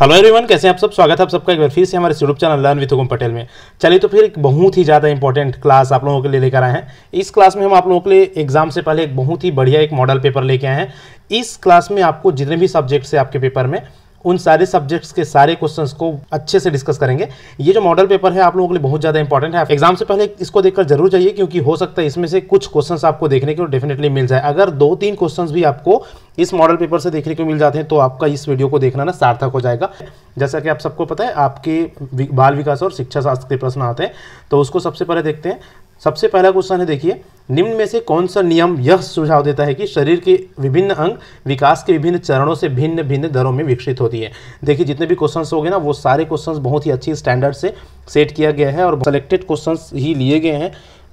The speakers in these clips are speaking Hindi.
हेलो एवरीवन कैसे हैं आप सब स्वागत है आप सबका एक बार फिर से हमारे यूट्यूब चैनल लर्न विथ गुम पटेल में चलिए तो फिर एक बहुत ही ज़्यादा इंपॉर्टेंट क्लास आप लोगों के लिए लेकर आए हैं इस क्लास में हम आप लोगों के लिए एग्जाम से पहले एक बहुत ही बढ़िया एक मॉडल पेपर लेके आए हैं इस क्लास में आपको जितने भी सब्जेक्ट्स है आपके पेपर में उन सारे सब्जेक्ट्स के सारे क्वेश्चन को अच्छे से डिस्कस करेंगे ये जो मॉडल पेपर है आप लोगों के लिए बहुत ज़्यादा इंपॉर्टेंट है एग्जाम से पहले इसको देखकर जरूर जाइए क्योंकि हो सकता है इसमें से कुछ क्वेश्चन आपको देखने को डेफिनेटली मिल जाए अगर दो तीन क्वेश्चन भी आपको इस मॉडल पेपर से देखने को मिल जाते हैं तो आपका इस वीडियो को देखना ना सार्थक हो जाएगा जैसा कि आप सबको पता है आपके बाल विकास और शिक्षा शास्त्र के प्रश्न आते हैं तो उसको सबसे पहले देखते हैं सबसे पहला क्वेश्चन है देखिए निम्न में से कौन सा नियम यह सुझाव देता है कि शरीर के विभिन्न अंग विकास के विभिन्न चरणों से भिन्न भिन्न दरों में विकसित होती है देखिए जितने भी क्वेश्चंस हो गए ना वो सारे क्वेश्चंस बहुत ही अच्छी स्टैंडर्ड से सेट किया गया है और सेलेक्टेड क्वेश्चंस ही लिए गए हैं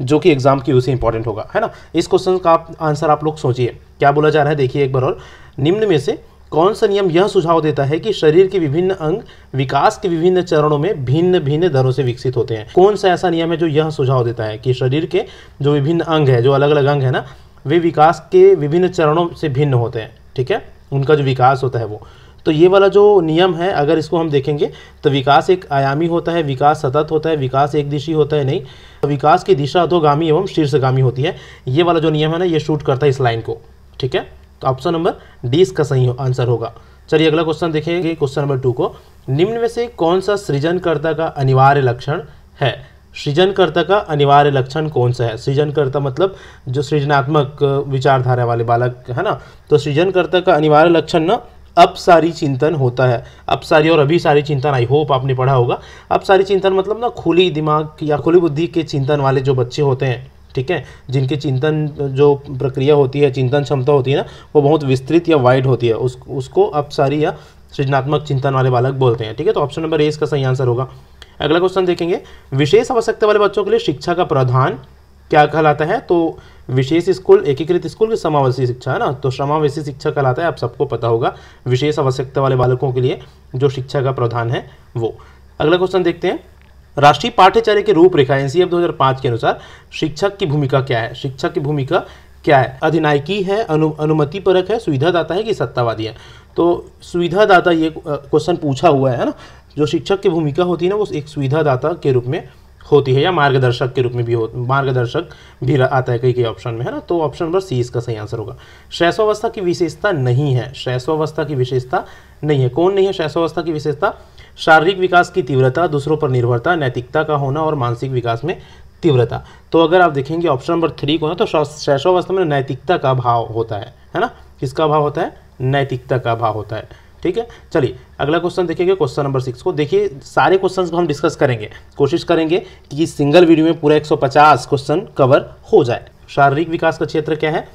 जो कि एग्जाम की उसे इंपॉर्टेंट होगा है ना इस क्वेश्चन का आप आंसर आप लोग सोचिए क्या बोला जा रहा है देखिए एक बार और निम्न में से कौन सा नियम यह सुझाव देता है कि शरीर के विभिन्न अंग विकास के विभिन्न चरणों में भिन्न भिन्न दरों से विकसित होते हैं कौन सा ऐसा नियम है जो यह सुझाव देता है कि शरीर के जो विभिन्न अंग है जो अलग अलग अंग है ना वे विकास के विभिन्न चरणों से भिन्न होते हैं ठीक है उनका जो विकास होता है वो तो ये वाला जो नियम है अगर इसको हम देखेंगे तो विकास एक आयामी होता है विकास सतत होता है विकास एक दिशी होता है नहीं तो विकास की दिशा अधोगामी एवं शीर्षगामी होती है ये वाला जो नियम है ना ये शूट करता है इस लाइन को ठीक है तो ऑप्शन नंबर डी इसका सही हो, आंसर होगा चलिए अगला क्वेश्चन देखेंगे क्वेश्चन नंबर टू को निम्न में से कौन सा सृजनकर्ता का अनिवार्य लक्षण है सृजनकर्ता का अनिवार्य लक्षण कौन सा है सृजनकर्ता मतलब जो सृजनात्मक विचारधारा वाले बालक है ना तो सृजनकर्ता का अनिवार्य लक्षण ना अब सारी चिंतन होता है अब सारी और अभी सारी चिंतन आई होप आपने पढ़ा होगा अब सारी चिंतन मतलब ना खुली दिमाग या खुली बुद्धि के चिंतन वाले जो बच्चे होते हैं ठीक है जिनके चिंतन जो प्रक्रिया होती है चिंतन क्षमता होती है ना वो बहुत विस्तृत या वाइड होती है उस उसको सारी या सृजनात्मक चिंतन वाले बालक बोलते हैं ठीक है तो ऑप्शन नंबर ए इसका सही आंसर होगा अगला क्वेश्चन देखेंगे विशेष आवश्यकता वाले बच्चों के लिए शिक्षा का प्रधान क्या कहलाता है तो विशेष स्कूल एकीकृत स्कूल की समावेशी शिक्षा है ना तो समावेशी शिक्षा कहलाता है आप सबको पता होगा विशेष आवश्यकता वाले बालकों के लिए जो शिक्षा का प्रधान है वो अगला क्वेश्चन देखते हैं राष्ट्रीय पाठ्यचर्य की रूपरेखा एनसीएफ 2005 के अनुसार शिक्षक की भूमिका क्या है शिक्षक की भूमिका क्या है अधिनायकी है अनु अनुमति परक है सुविधादाता है कि सत्तावादी है तो सुविधादाता ये क्वेश्चन पूछा हुआ है ना जो शिक्षक की भूमिका होती है ना वो एक सुविधादाता के रूप में होती है या मार्गदर्शक के रूप में भी हो मार्गदर्शक भी आता है कई कई ऑप्शन में है ना तो ऑप्शन नंबर सी इसका सही आंसर होगा शैशवावस्था की विशेषता नहीं है शैशवावस्था की विशेषता नहीं है कौन नहीं है शैशवावस्था की विशेषता शारीरिक विकास की तीव्रता दूसरों पर निर्भरता नैतिकता का होना और मानसिक विकास में तीव्रता तो अगर आप देखेंगे ऑप्शन नंबर थ्री को ना तो शैशवावस्था में नैतिकता का भाव होता है है ना किसका भाव होता है नैतिकता का भाव होता है ठीक है चलिए अगला क्वेश्चन देखिएगा क्वेश्चन नंबर सिक्स को देखिए सारे क्वेश्चन को हम डिस्कस करेंगे कोशिश करेंगे कि सिंगल वीडियो में पूरा 150 क्वेश्चन कवर हो जाए शारीरिक विकास का क्षेत्र क्या है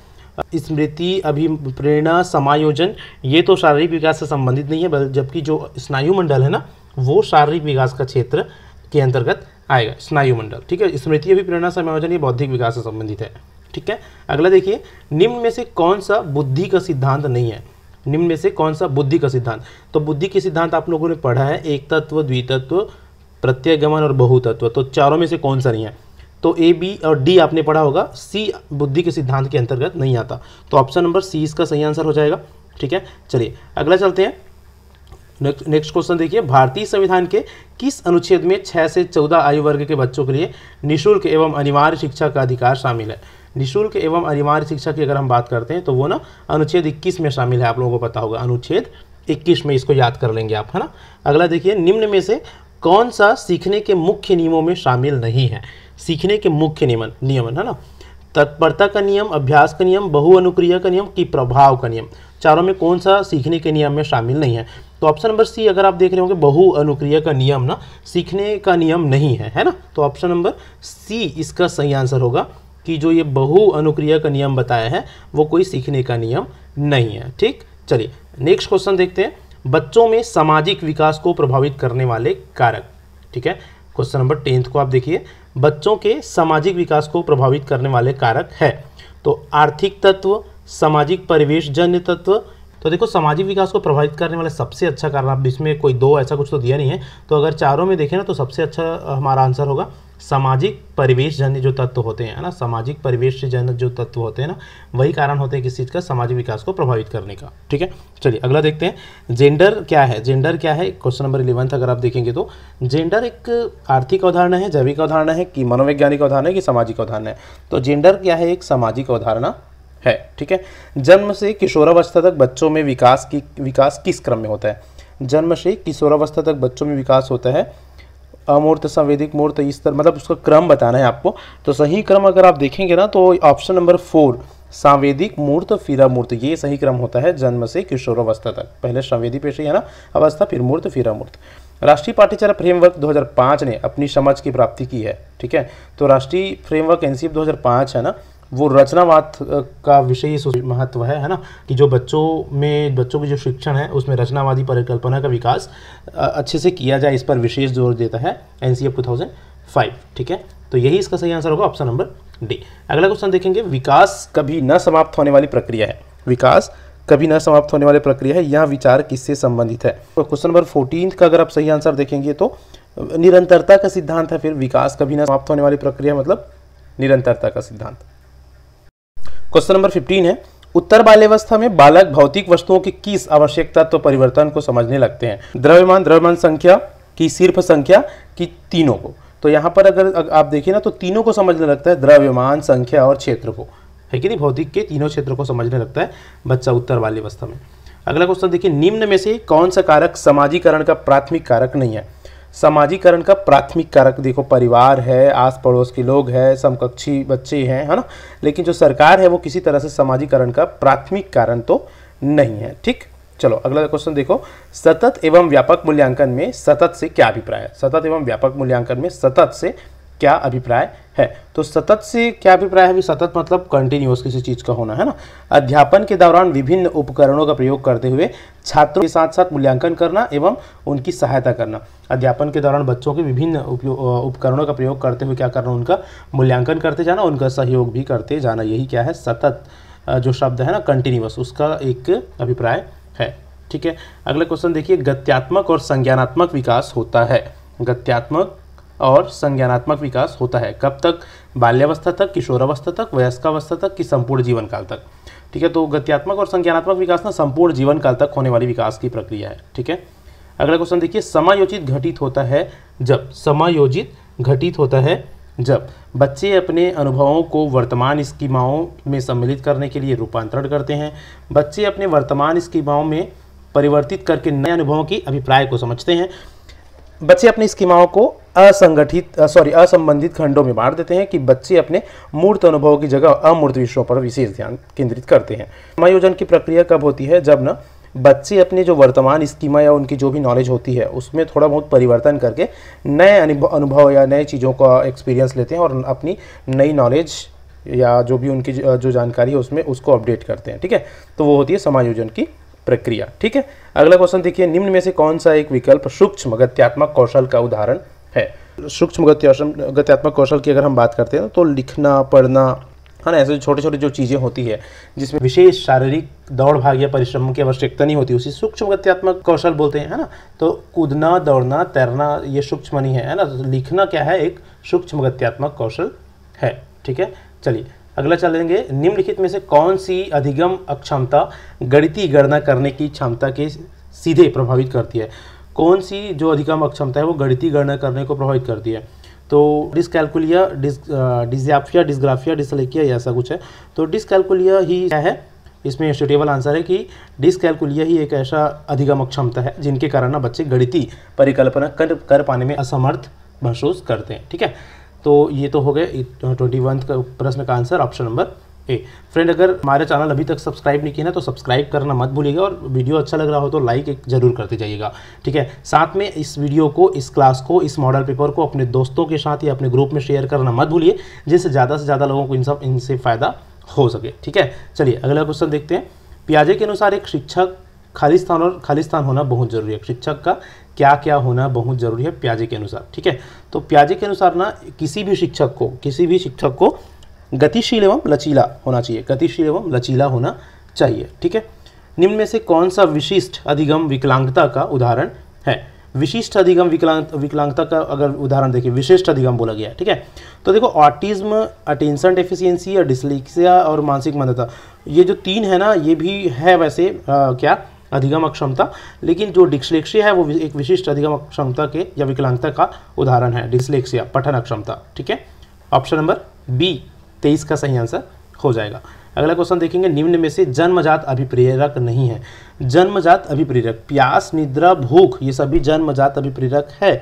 स्मृति अभिप्रेरणा समायोजन ये तो शारीरिक विकास से संबंधित नहीं है जबकि जो स्नायुमंडल है ना वो शारीरिक विकास का क्षेत्र के अंतर्गत आएगा स्नायुमंडल ठीक है स्मृति अभिप्रेरणा समायोजन ये बौद्धिक विकास से संबंधित है ठीक है अगला देखिए निम्न में से कौन सा बुद्धि का सिद्धांत नहीं है निम्न में से कौन सा बुद्धि का सिद्धांत तो बुद्धि के सिद्धांत आप लोगों ने पढ़ा है एक तत्व द्वितत्व प्रत्यय गमन और बहुतत्व तो चारों में से कौन सा नहीं है तो ए बी और डी आपने पढ़ा होगा सी बुद्धि के सिद्धांत के अंतर्गत नहीं आता तो ऑप्शन नंबर सी इसका सही आंसर हो जाएगा ठीक है चलिए अगला चलते हैं नेक्स्ट क्वेश्चन देखिए भारतीय संविधान के किस अनुच्छेद में छः से चौदह आयु वर्ग के बच्चों के लिए निशुल्क एवं अनिवार्य शिक्षा का अधिकार शामिल है निशुल्क एवं अनिवार्य शिक्षा की अगर हम बात करते हैं तो वो ना अनुच्छेद 21 में शामिल है आप लोगों को पता होगा अनुच्छेद 21 में इसको याद कर लेंगे आप है ना अगला देखिए निम्न में से कौन सा सीखने के मुख्य नियमों में शामिल नहीं है सीखने के मुख्य नियमन नियमन है ना तत्परता का नियम अभ्यास का नियम बहु अनुक्रिया का नियम कि प्रभाव का नियम चारों में कौन सा सीखने के नियम में शामिल नहीं है तो ऑप्शन नंबर सी अगर आप देख रहे होंगे बहु अनुक्रिया का नियम ना सीखने का नियम नहीं है है ना तो ऑप्शन नंबर सी इसका सही आंसर होगा कि जो ये बहु अनुक्रिया का नियम बताया है वो कोई सीखने का नियम नहीं है ठीक चलिए नेक्स्ट क्वेश्चन देखते हैं बच्चों में सामाजिक विकास को प्रभावित करने वाले कारक ठीक है क्वेश्चन नंबर टेंथ को आप देखिए बच्चों के सामाजिक विकास को प्रभावित करने वाले कारक है तो आर्थिक तत्व सामाजिक परिवेश जन्य तत्व तो देखो सामाजिक विकास को प्रभावित करने वाला सबसे अच्छा कारण आप इसमें कोई दो ऐसा कुछ तो दिया नहीं है तो अगर चारों में देखें ना तो सबसे अच्छा हमारा आंसर होगा सामाजिक परिवेश जन्य जो तत्व होते हैं ना सामाजिक परिवेश जन्य जो तत्व होते हैं ना वही कारण होते हैं किस चीज़ का सामाजिक विकास को प्रभावित करने का ठीक है चलिए अगला देखते हैं जेंडर क्या है जेंडर क्या है क्वेश्चन नंबर इलेवंथ अगर आप देखेंगे तो जेंडर एक आर्थिक अवधारणा है जैविक अवधारणा है कि मनोवैज्ञानिक अवधारणा है कि सामाजिक अवधारणा है तो जेंडर क्या है एक सामाजिक अवधारणा है ठीक है जन्म से किशोरावस्था तक बच्चों में विकास की विकास किस क्रम में होता है जन्म से किशोरावस्था तक बच्चों में विकास होता है अमूर्त संवेदिक मूर्त इस तरह मतलब उसका क्रम बताना है आपको तो सही क्रम अगर आप देखेंगे ना तो ऑप्शन नंबर फोर सांवेदिक मूर्त फिर मूर्त ये सही क्रम होता है जन्म से किशोरावस्था तक पहले संवेदी पेशी है ना अवस्था फिर मूर्त फिर मूर्त राष्ट्रीय पाठ्यचारा फ्रेमवर्क 2005 ने अपनी समझ की प्राप्ति की है ठीक है तो राष्ट्रीय फ्रेमवर्क एनसीएफ 2005 है ना वो रचनावाद का विषय ही महत्व है है ना कि जो बच्चों में बच्चों की जो शिक्षण है उसमें रचनावादी परिकल्पना का विकास अच्छे से किया जाए इस पर विशेष जोर देता है N C F two thousand five ठीक है तो यही इसका सही आंसर होगा ऑप्शन नंबर डी अगला क्वेश्चन देखेंगे विकास कभी न समाप्त होने वाली प्रक्रिया है विकास कभी न समाप्त होने वाली प्रक्रिया है यह विचार किससे संबंधित है तो क्वेश्चन नंबर फोर्टीन का अगर आप सही आंसर देखेंगे तो निरंतरता का सिद्धांत है फिर विकास कभी न समाप्त होने वाली प्रक्रिया मतलब निरंतरता का सिद्धांत क्वेश्चन नंबर फिफ्टीन है उत्तर बाल्यावस्था में बालक भौतिक वस्तुओं की किस आवश्यकता तो परिवर्तन को समझने लगते हैं द्रव्यमान द्रव्यमान संख्या की सिर्फ संख्या की तीनों को तो यहाँ पर अगर आप देखिए ना तो तीनों को समझने लगता है द्रव्यमान संख्या और क्षेत्र को है कि नहीं भौतिक के तीनों क्षेत्र को समझने लगता है बच्चा उत्तर बाल्यवस्था में अगला क्वेश्चन देखिए निम्न में से कौन सा कारक समाजीकरण का प्राथमिक कारक नहीं है समाजीकरण का प्राथमिक कारक देखो परिवार है आस पड़ोस के लोग हैं समकक्षी बच्चे हैं है ना लेकिन जो सरकार है वो किसी तरह से समाजीकरण का प्राथमिक कारण तो नहीं है ठीक चलो अगला क्वेश्चन देखो सतत एवं व्यापक मूल्यांकन में सतत से क्या अभिप्राय है सतत एवं व्यापक मूल्यांकन में सतत से क्या अभिप्राय है तो सतत से क्या अभिप्राय है भी सतत मतलब कंटिन्यूस किसी चीज़ का होना है ना अध्यापन के दौरान विभिन्न उपकरणों का प्रयोग करते हुए छात्रों के साथ साथ मूल्यांकन करना एवं उनकी सहायता करना अध्यापन के दौरान बच्चों के विभिन्न उपकरणों का प्रयोग करते हुए क्या करना उनका मूल्यांकन करते जाना उनका सहयोग भी करते जाना यही क्या है सतत जो शब्द है ना कंटिन्यूस उसका एक अभिप्राय है ठीक है अगला क्वेश्चन देखिए गत्यात्मक और संज्ञानात्मक विकास होता है गत्यात्मक और संज्ञानात्मक विकास होता है कब तक बाल्यावस्था तक किशोरावस्था तक वयस्कावस्था तक कि संपूर्ण जीवन काल तक ठीक है तो गत्यात्मक और संज्ञानात्मक विकास ना संपूर्ण जीवन काल तक होने वाली विकास की प्रक्रिया है ठीक है अगला क्वेश्चन देखिए समायोजित घटित होता है जब समायोजित घटित होता है जब बच्चे अपने अनुभवों को वर्तमान स्कीमाओं में सम्मिलित करने के लिए रूपांतरण करते हैं बच्चे अपने वर्तमान स्कीमाओं में परिवर्तित करके नए अनुभवों की अभिप्राय को समझते हैं बच्चे अपनी स्कीमाओं को असंगठित सॉरी असंबंधित खंडों में बांट देते हैं कि बच्चे अपने मूर्त अनुभव की जगह अमूर्त विषयों पर विशेष ध्यान केंद्रित करते हैं समायोजन की प्रक्रिया कब होती है जब न बच्चे अपने जो वर्तमान स्कीमा या उनकी जो भी नॉलेज होती है उसमें थोड़ा बहुत परिवर्तन करके नए अनुभव या नए चीज़ों का एक्सपीरियंस लेते हैं और अपनी नई नॉलेज या जो भी उनकी जो जानकारी है उसमें उसको अपडेट करते हैं ठीक है तो वो होती है समायोजन की प्रक्रिया ठीक है अगला क्वेश्चन देखिए निम्न में से कौन सा एक विकल्प सूक्ष्म गत्यात्मक कौशल का उदाहरण है सूक्ष्म गति गत्यात्मक कौशल की अगर हम बात करते हैं तो लिखना पढ़ना है ना ऐसे छोटे छोटे जो चीज़ें होती है जिसमें विशेष शारीरिक दौड़ भाग या परिश्रम की आवश्यकता नहीं होती उसी सूक्ष्म गत्यात्मक कौशल बोलते हैं है ना तो कूदना दौड़ना तैरना ये सूक्ष्म नहीं है है ना तो लिखना क्या है एक सूक्ष्म गत्यात्मक कौशल है ठीक है चलिए अगला चलेंगे निम्नलिखित में से कौन सी अधिगम अक्षमता गणितीय गणना करने की क्षमता के सीधे प्रभावित करती है कौन सी जो अधिकम अक्षमता है वो गणितीय गणना करने को प्रभावित करती है तो डिसकैलकुलिया डिस डिजाफिया डिसग्राफिया डिसलेकिया ऐसा कुछ है तो डिसकैलकुलिया ही क्या है इसमें स्टेटेबल आंसर है कि डिसकैलकुलिया ही एक ऐसा अधिगम अक्षमता है जिनके कारण ना बच्चे गणितीय परिकल्पना कर कर पाने में असमर्थ महसूस करते हैं ठीक है तो ये तो हो गए ट्वेंटी वन तो प्रश्न का answer option number A friend अगर हमारे चैनल अभी तक सब्सक्राइब नहीं किया ना तो सब्सक्राइब करना मत भूलिएगा और वीडियो अच्छा लग रहा हो तो लाइक जरूर करते जाइएगा ठीक है साथ में इस वीडियो को इस क्लास को इस मॉडल पेपर को अपने दोस्तों के साथ या अपने ग्रुप में शेयर करना मत भूलिए जिससे ज़्यादा से ज़्यादा लोगों को इन सब इनसे फ़ायदा हो सके ठीक है चलिए अगला क्वेश्चन देखते हैं प्याजे के अनुसार एक शिक्षक खालिस्तान और खालिस्तान होना बहुत ज़रूरी है शिक्षक का क्या क्या होना बहुत ज़रूरी है प्याजे के अनुसार ठीक है तो प्याजे के अनुसार ना किसी भी शिक्षक को किसी भी शिक्षक को गतिशील एवं लचीला होना चाहिए गतिशील एवं लचीला होना चाहिए ठीक है निम्न में से कौन सा विशिष्ट अधिगम विकलांगता का उदाहरण है विशिष्ट अधिगम विकलांग विकलांगता का अगर उदाहरण देखिए विशिष्ट अधिगम बोला गया है ठीक है तो देखो ऑटिज्म अटेंशन डेफिशिएंसी और डिसलिक्सिया और मानसिक मंदता ये जो तीन है ना ये भी है वैसे आ, क्या अधिगम अक्षमता लेकिन जो डिस्लेक्सिया है वो एक विशिष्ट अधिगम अक्षमता के या विकलांगता का उदाहरण है डिसलेक्सिया पठन अक्षमता ठीक है ऑप्शन नंबर बी तेईस का सही आंसर हो जाएगा अगला क्वेश्चन देखेंगे निम्न में से जन्मजात अभिप्रेरक नहीं है जन्मजात अभिप्रेरक प्यास निद्रा भूख ये सभी जन्मजात अभिप्रेरक है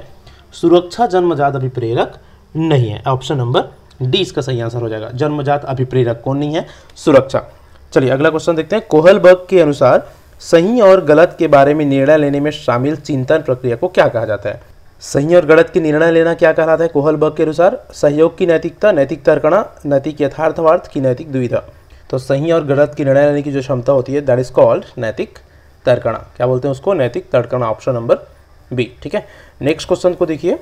सुरक्षा जन्मजात अभिप्रेरक नहीं है ऑप्शन नंबर डी इसका सही आंसर हो जाएगा जन्मजात अभिप्रेरक कौन नहीं है सुरक्षा चलिए अगला क्वेश्चन देखते हैं कोहल के अनुसार सही और गलत के बारे में निर्णय लेने में शामिल चिंतन प्रक्रिया को क्या कहा जाता है सही और गलत के निर्णय लेना क्या कहलाता है बग के अनुसार सहयोग की नैतिकता नैतिक तर्कणा नैतिक यथार्थवार्थ की नैतिक दुविधा तो सही और गलत की निर्णय लेने की जो क्षमता होती है दैट इज कॉल्ड नैतिक तर्कणा क्या बोलते हैं उसको नैतिक तर्कणा ऑप्शन नंबर बी ठीक है नेक्स्ट क्वेश्चन को देखिए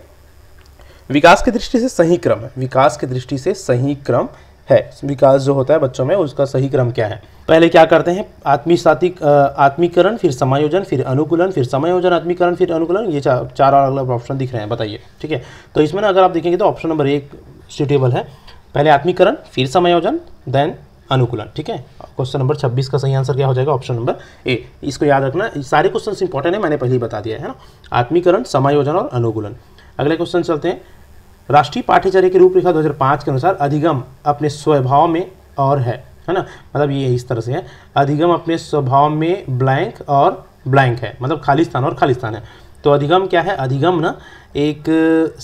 विकास की दृष्टि से सही क्रम है विकास की दृष्टि से सही क्रम है विकास जो होता है बच्चों में उसका सही क्रम क्या है पहले क्या करते हैं साथी आत्मीकरण फिर समायोजन फिर अनुकूलन फिर समायोजन आत्मीकरण फिर अनुकूलन ये चार चार अलग अलग ऑप्शन दिख रहे हैं बताइए ठीक है तो इसमें ना अगर आप देखेंगे तो ऑप्शन नंबर एक सुटेबल है पहले आत्मीकरण फिर समायोजन देन अनुकूलन ठीक है क्वेश्चन नंबर 26 का सही आंसर क्या हो जाएगा ऑप्शन नंबर ए इसको याद रखना सारे क्वेश्चन इंपॉर्टेंट है मैंने पहले ही बता दिया है ना आत्मीकरण समायोजन और अनुकूलन अगले क्वेश्चन चलते हैं राष्ट्रीय पाठ्यचर्या की रूपरेखा 2005 के अनुसार अधिगम अपने स्वभाव में और है है ना मतलब ये इस तरह से है अधिगम अपने स्वभाव में ब्लैंक और ब्लैंक है मतलब खालिस्तान और खालिस्तान है तो अधिगम क्या है अधिगम ना एक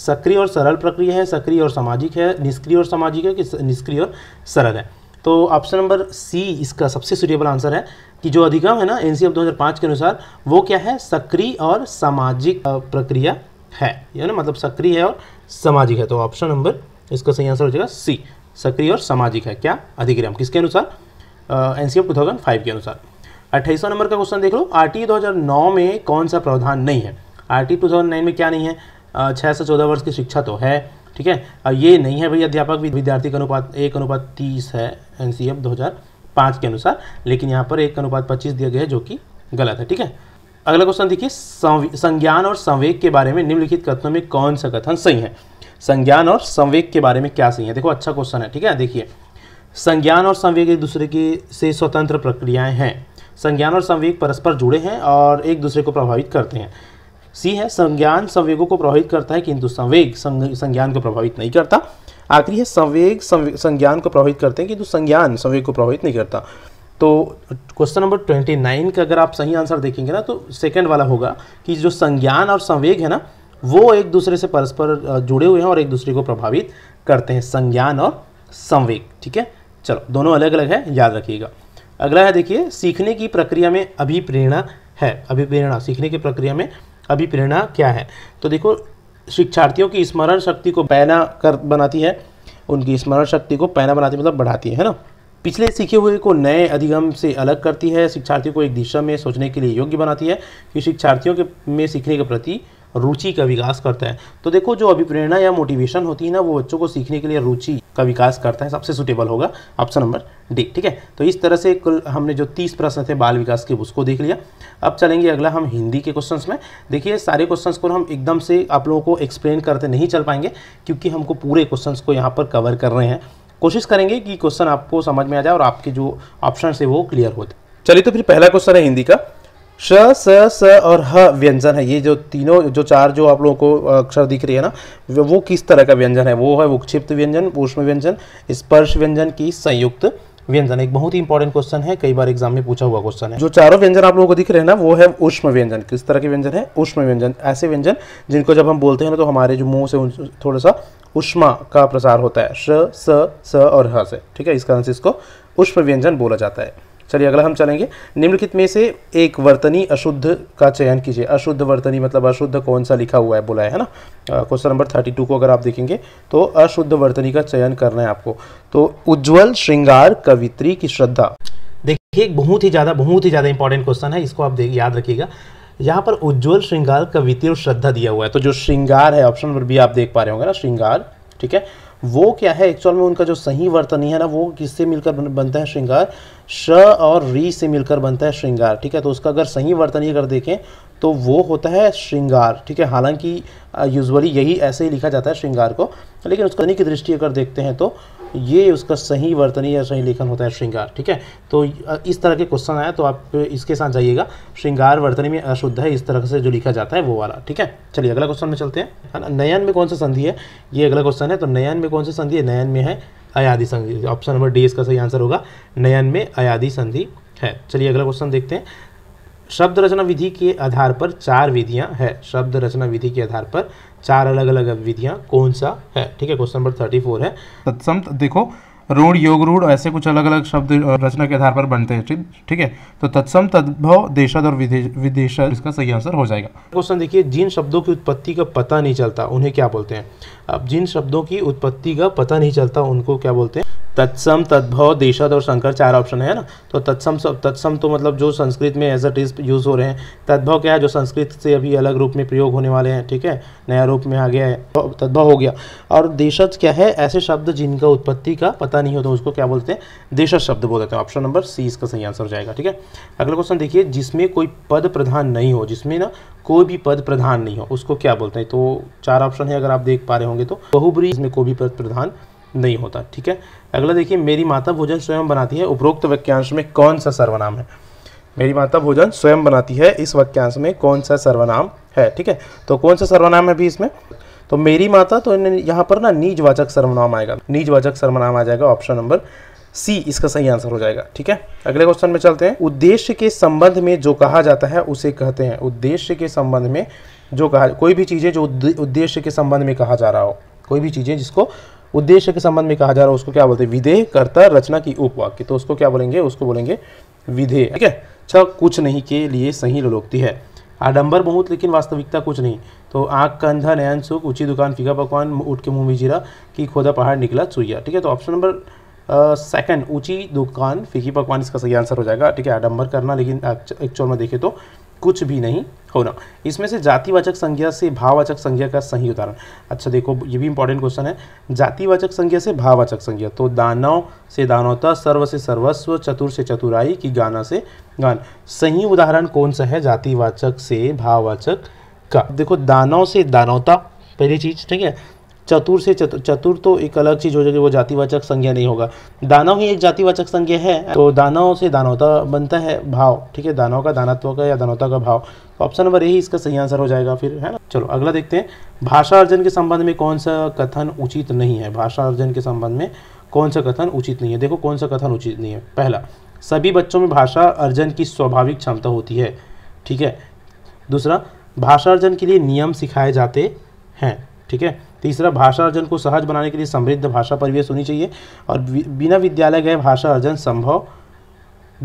सक्रिय और सरल प्रक्रिया है सक्रिय और सामाजिक है निष्क्रिय और सामाजिक है कि निष्क्रिय और सरल है तो ऑप्शन नंबर सी इसका सबसे सुटेबल आंसर है कि जो अधिगम है ना एन सी 2005 के अनुसार वो क्या है सक्रिय और सामाजिक प्रक्रिया है यानी मतलब सक्रिय है और सामाजिक है तो ऑप्शन नंबर इसका सही आंसर हो जाएगा सी सक्रिय और सामाजिक है क्या अधिग्रहण किसके अनुसार N C two thousand five के अनुसार अट्ठाईसवा नंबर का क्वेश्चन देख लो आर टी दो हज़ार नौ में कौन सा प्रावधान नहीं है R T two thousand nine में क्या नहीं है छः से चौदह वर्ष की शिक्षा तो है ठीक है अब ये नहीं है भाई अध्यापक विद्यार्थी का अनुपात एक अनुपात तीस है एन सी एफ दो हज़ार के अनुसार लेकिन यहाँ पर एक अनुपात पच्चीस दिया गया है जो कि गलत है ठीक है अगला क्वेश्चन देखिए संज्ञान और संवेग के बारे में निम्नलिखित कथनों में कौन सा कथन सही है संज्ञान और संवेग के बारे में क्या सही है देखो अच्छा क्वेश्चन है ठीक है देखिए संज्ञान और संवेग एक दूसरे के से स्वतंत्र प्रक्रियाएं हैं संज्ञान और संवेग परस्पर जुड़े हैं और एक दूसरे को प्रभावित करते हैं सी है संज्ञान संवेगों को प्रभावित करता है किंतु संवेग संज्ञान को प्रभावित नहीं करता आखिरी है संवेग संज्ञान को प्रभावित करते हैं किंतु संज्ञान संवेग को प्रभावित नहीं करता तो क्वेश्चन नंबर ट्वेंटी नाइन का अगर आप सही आंसर देखेंगे ना तो सेकंड वाला होगा कि जो संज्ञान और संवेग है ना वो एक दूसरे से परस्पर जुड़े हुए हैं और एक दूसरे को प्रभावित करते हैं संज्ञान और संवेग ठीक है चलो दोनों अलग अलग है याद रखिएगा अगला है देखिए सीखने की प्रक्रिया में अभिप्रेरणा है अभिप्रेरणा सीखने की प्रक्रिया में अभिप्रेरणा क्या है तो देखो शिक्षार्थियों की स्मरण शक्ति को पैना कर बनाती है उनकी स्मरण शक्ति को पैना बनाती मतलब बढ़ाती है ना पिछले सीखे हुए को नए अधिगम से अलग करती है शिक्षार्थियों को एक दिशा में सोचने के लिए योग्य बनाती है कि शिक्षार्थियों के में सीखने के प्रति रुचि का विकास करता है तो देखो जो अभिप्रेरणा या मोटिवेशन होती है ना वो बच्चों को सीखने के लिए रुचि का विकास करता है सबसे सुटेबल होगा ऑप्शन नंबर डी ठीक है तो इस तरह से कुल हमने जो तीस प्रश्न थे बाल विकास के उसको देख लिया अब चलेंगे अगला हम हिंदी के क्वेश्चंस में देखिए सारे क्वेश्चंस को हम एकदम से आप लोगों को एक्सप्लेन करते नहीं चल पाएंगे क्योंकि हमको पूरे क्वेश्चन को यहाँ पर कवर कर रहे हैं कोशिश करेंगे कि क्वेश्चन आपको समझ में आ जाए और आपके जो ऑप्शन है वो क्लियर हो जाए चलिए तो फिर पहला क्वेश्चन है हिंदी का श स स और ह व्यंजन है ये जो तीनों जो चार जो आप लोगों को अक्षर दिख रही है ना वो किस तरह का व्यंजन है वो है उक्षिप्त व्यंजन ऊष्म व्यंजन स्पर्श व्यंजन की संयुक्त व्यंजन एक बहुत ही इंपॉर्टेंट क्वेश्चन है कई बार एग्जाम में पूछा हुआ क्वेश्चन है जो चारों व्यंजन आप लोगों को दिख रहे हैं ना वो है उष्म व्यंजन किस तरह के व्यंजन है उष्म व्यंजन ऐसे व्यंजन जिनको जब हम बोलते हैं ना तो हमारे जो मुंह से थोड़ा सा उष्मा का प्रसार होता है श स स और ह से ठीक है इस कारण से इसको उष्म व्यंजन बोला जाता है चलिए अगला हम चलेंगे निम्नलिखित में से एक वर्तनी अशुद्ध का चयन कीजिए अशुद्ध वर्तनी मतलब अशुद्ध कौन सा लिखा हुआ है बोला है ना क्वेश्चन नंबर थर्टी टू को अगर आप देखेंगे तो अशुद्ध वर्तनी का चयन करना है आपको तो उज्जवल श्रृंगार कवित्री की श्रद्धा देखिए बहुत ही ज़्यादा बहुत ही ज़्यादा इंपॉर्टेंट क्वेश्चन है इसको आप याद रखिएगा यहाँ पर उज्ज्वल श्रृंगार कविता और श्रद्धा दिया हुआ है तो जो श्रृंगार है ऑप्शन नंबर भी आप देख पा रहे होंगे ना श्रृंगार ठीक है वो क्या है एक्चुअल में उनका जो सही वर्तनी है ना वो किससे मिलकर बन, बनता है श्रृंगार श और री से मिलकर बनता है श्रृंगार ठीक है तो उसका अगर सही वर्तनी अगर देखें तो वो होता है श्रृंगार ठीक है हालांकि यूजुअली यही ऐसे ही लिखा जाता है श्रृंगार को लेकिन उसका की दृष्टि अगर देखते हैं तो ये उसका सही वर्तनी या सही लेखन होता है श्रृंगार ठीक है तो इस तरह के क्वेश्चन आया तो आप इसके साथ जाइएगा श्रृंगार वर्तनी में अशुद्ध है इस तरह से जो लिखा जाता है वो वाला ठीक है चलिए अगला क्वेश्चन में चलते हैं नयन में कौन सा संधि है ये अगला क्वेश्चन है तो नयन में कौन सी संधि है नयन में है अयाधि संधि ऑप्शन नंबर डी इसका सही आंसर होगा नयन में अयाधि संधि है चलिए अगला क्वेश्चन देखते हैं शब्द रचना विधि के आधार पर चार विधियां है शब्द रचना विधि के आधार पर चार अलग अलग विधियां कौन सा है ठीक है क्वेश्चन नंबर थर्टी फोर है तत्सम देखो रूढ़ योग रूढ़ ऐसे कुछ अलग अलग शब्द रचना के आधार पर बनते हैं ठीक है तो तत्सम तद्भव देशद और विदेश इसका सही आंसर हो जाएगा क्वेश्चन देखिए जिन शब्दों की उत्पत्ति का पता नहीं चलता उन्हें क्या बोलते हैं अब जिन शब्दों की उत्पत्ति का पता नहीं चलता उनको क्या बोलते हैं तत्सम तद्भव देशद और शंकर चार ऑप्शन है ना तो तत्सम तत्सम तो मतलब जो संस्कृत में एज अट इज़ यूज़ हो रहे हैं तद्भव क्या है जो संस्कृत से अभी अलग रूप में प्रयोग होने वाले हैं ठीक है नया रूप में आ गया है तो तद्भव हो गया और देशद क्या है ऐसे शब्द जिनका उत्पत्ति का पता नहीं होता उसको क्या बोलते हैं देशद शब्द बोलते हैं ऑप्शन नंबर सी इसका सही आंसर हो जाएगा ठीक है अगला क्वेश्चन देखिए जिसमें कोई पद प्रधान नहीं हो जिसमें ना कोई भी पद प्रधान नहीं हो उसको क्या बोलते हैं तो चार ऑप्शन है अगर आप देख पा रहे होंगे तो बहुबरी इसमें कोई भी पद प्रधान नहीं होता ठीक है अगला देखिए मेरी माता भोजन स्वयं बनाती है उपरोक्त वाक्यांश में कौन सा सर्वनाम है मेरी माता भोजन स्वयं बनाती है इस वाक्यांश में कौन सा सर्वनाम है ठीक है तो कौन सा सर्वनाम है अभी इसमें तो मेरी माता तो यहाँ पर ना निजवाचक सर्वनाम आएगा निजवाचक सर्वनाम आ जाएगा ऑप्शन नंबर सी इसका सही आंसर हो जाएगा ठीक है अगले क्वेश्चन में चलते हैं उद्देश्य के संबंध में जो कहा जाता है उसे कहते हैं उद्देश्य के संबंध में जो कहा कोई भी चीज़ें जो उद्देश्य के संबंध में कहा जा रहा हो कोई भी चीज़ें जिसको उद्देश्य के संबंध में कहा जा रहा है उसको क्या बोलते हैं विधेय करता रचना की उपवाक्य तो उसको क्या बोलेंगे उसको बोलेंगे विधेय ठीक है अच्छा कुछ नहीं के लिए सही लोकती है आडंबर बहुत लेकिन वास्तविकता कुछ नहीं तो आग का अंधा नयन सुख ऊंची दुकान फीका पकवान उठ के मुंह में जीरा की खोदा पहाड़ निकला चुईया ठीक है तो ऑप्शन नंबर सेकंड ऊंची दुकान फीकी पकवान इसका सही आंसर हो जाएगा ठीक है आडंबर करना लेकिन एक्चुअल में देखें तो कुछ भी नहीं होना इसमें से जातिवाचक संज्ञा से भाववाचक संज्ञा का सही उदाहरण अच्छा देखो ये भी इंपॉर्टेंट क्वेश्चन है जातिवाचक संज्ञा से भाववाचक संज्ञा तो दानव से दानवता सर्व से सर्वस्व चतुर से चतुराई की गाना से गान सही उदाहरण कौन सा है जातिवाचक से भाववाचक का देखो दानव से दानवता पहली चीज ठीक है चतुर से चतुर चतुर तो एक अलग चीज़ हो जाएगी वो जातिवाचक संज्ञा नहीं होगा दानव ही एक जातिवाचक संज्ञा है तो दानव से दानवता बनता है भाव ठीक है दानव का दानत्व का या दानवता का भाव तो ऑप्शन नंबर यही इसका सही आंसर हो जाएगा फिर है ना चलो अगला देखते हैं भाषा अर्जन के संबंध में कौन सा कथन उचित नहीं है भाषा अर्जन के संबंध में कौन सा कथन उचित नहीं है देखो कौन सा कथन उचित नहीं है पहला सभी बच्चों में भाषा अर्जन की स्वाभाविक क्षमता होती है ठीक है दूसरा भाषा अर्जन के लिए नियम सिखाए जाते हैं ठीक है तीसरा भाषा अर्जन को सहज बनाने के लिए समृद्ध भाषा परिवेश होनी चाहिए और बिना विद्यालय गए भाषा अर्जन संभव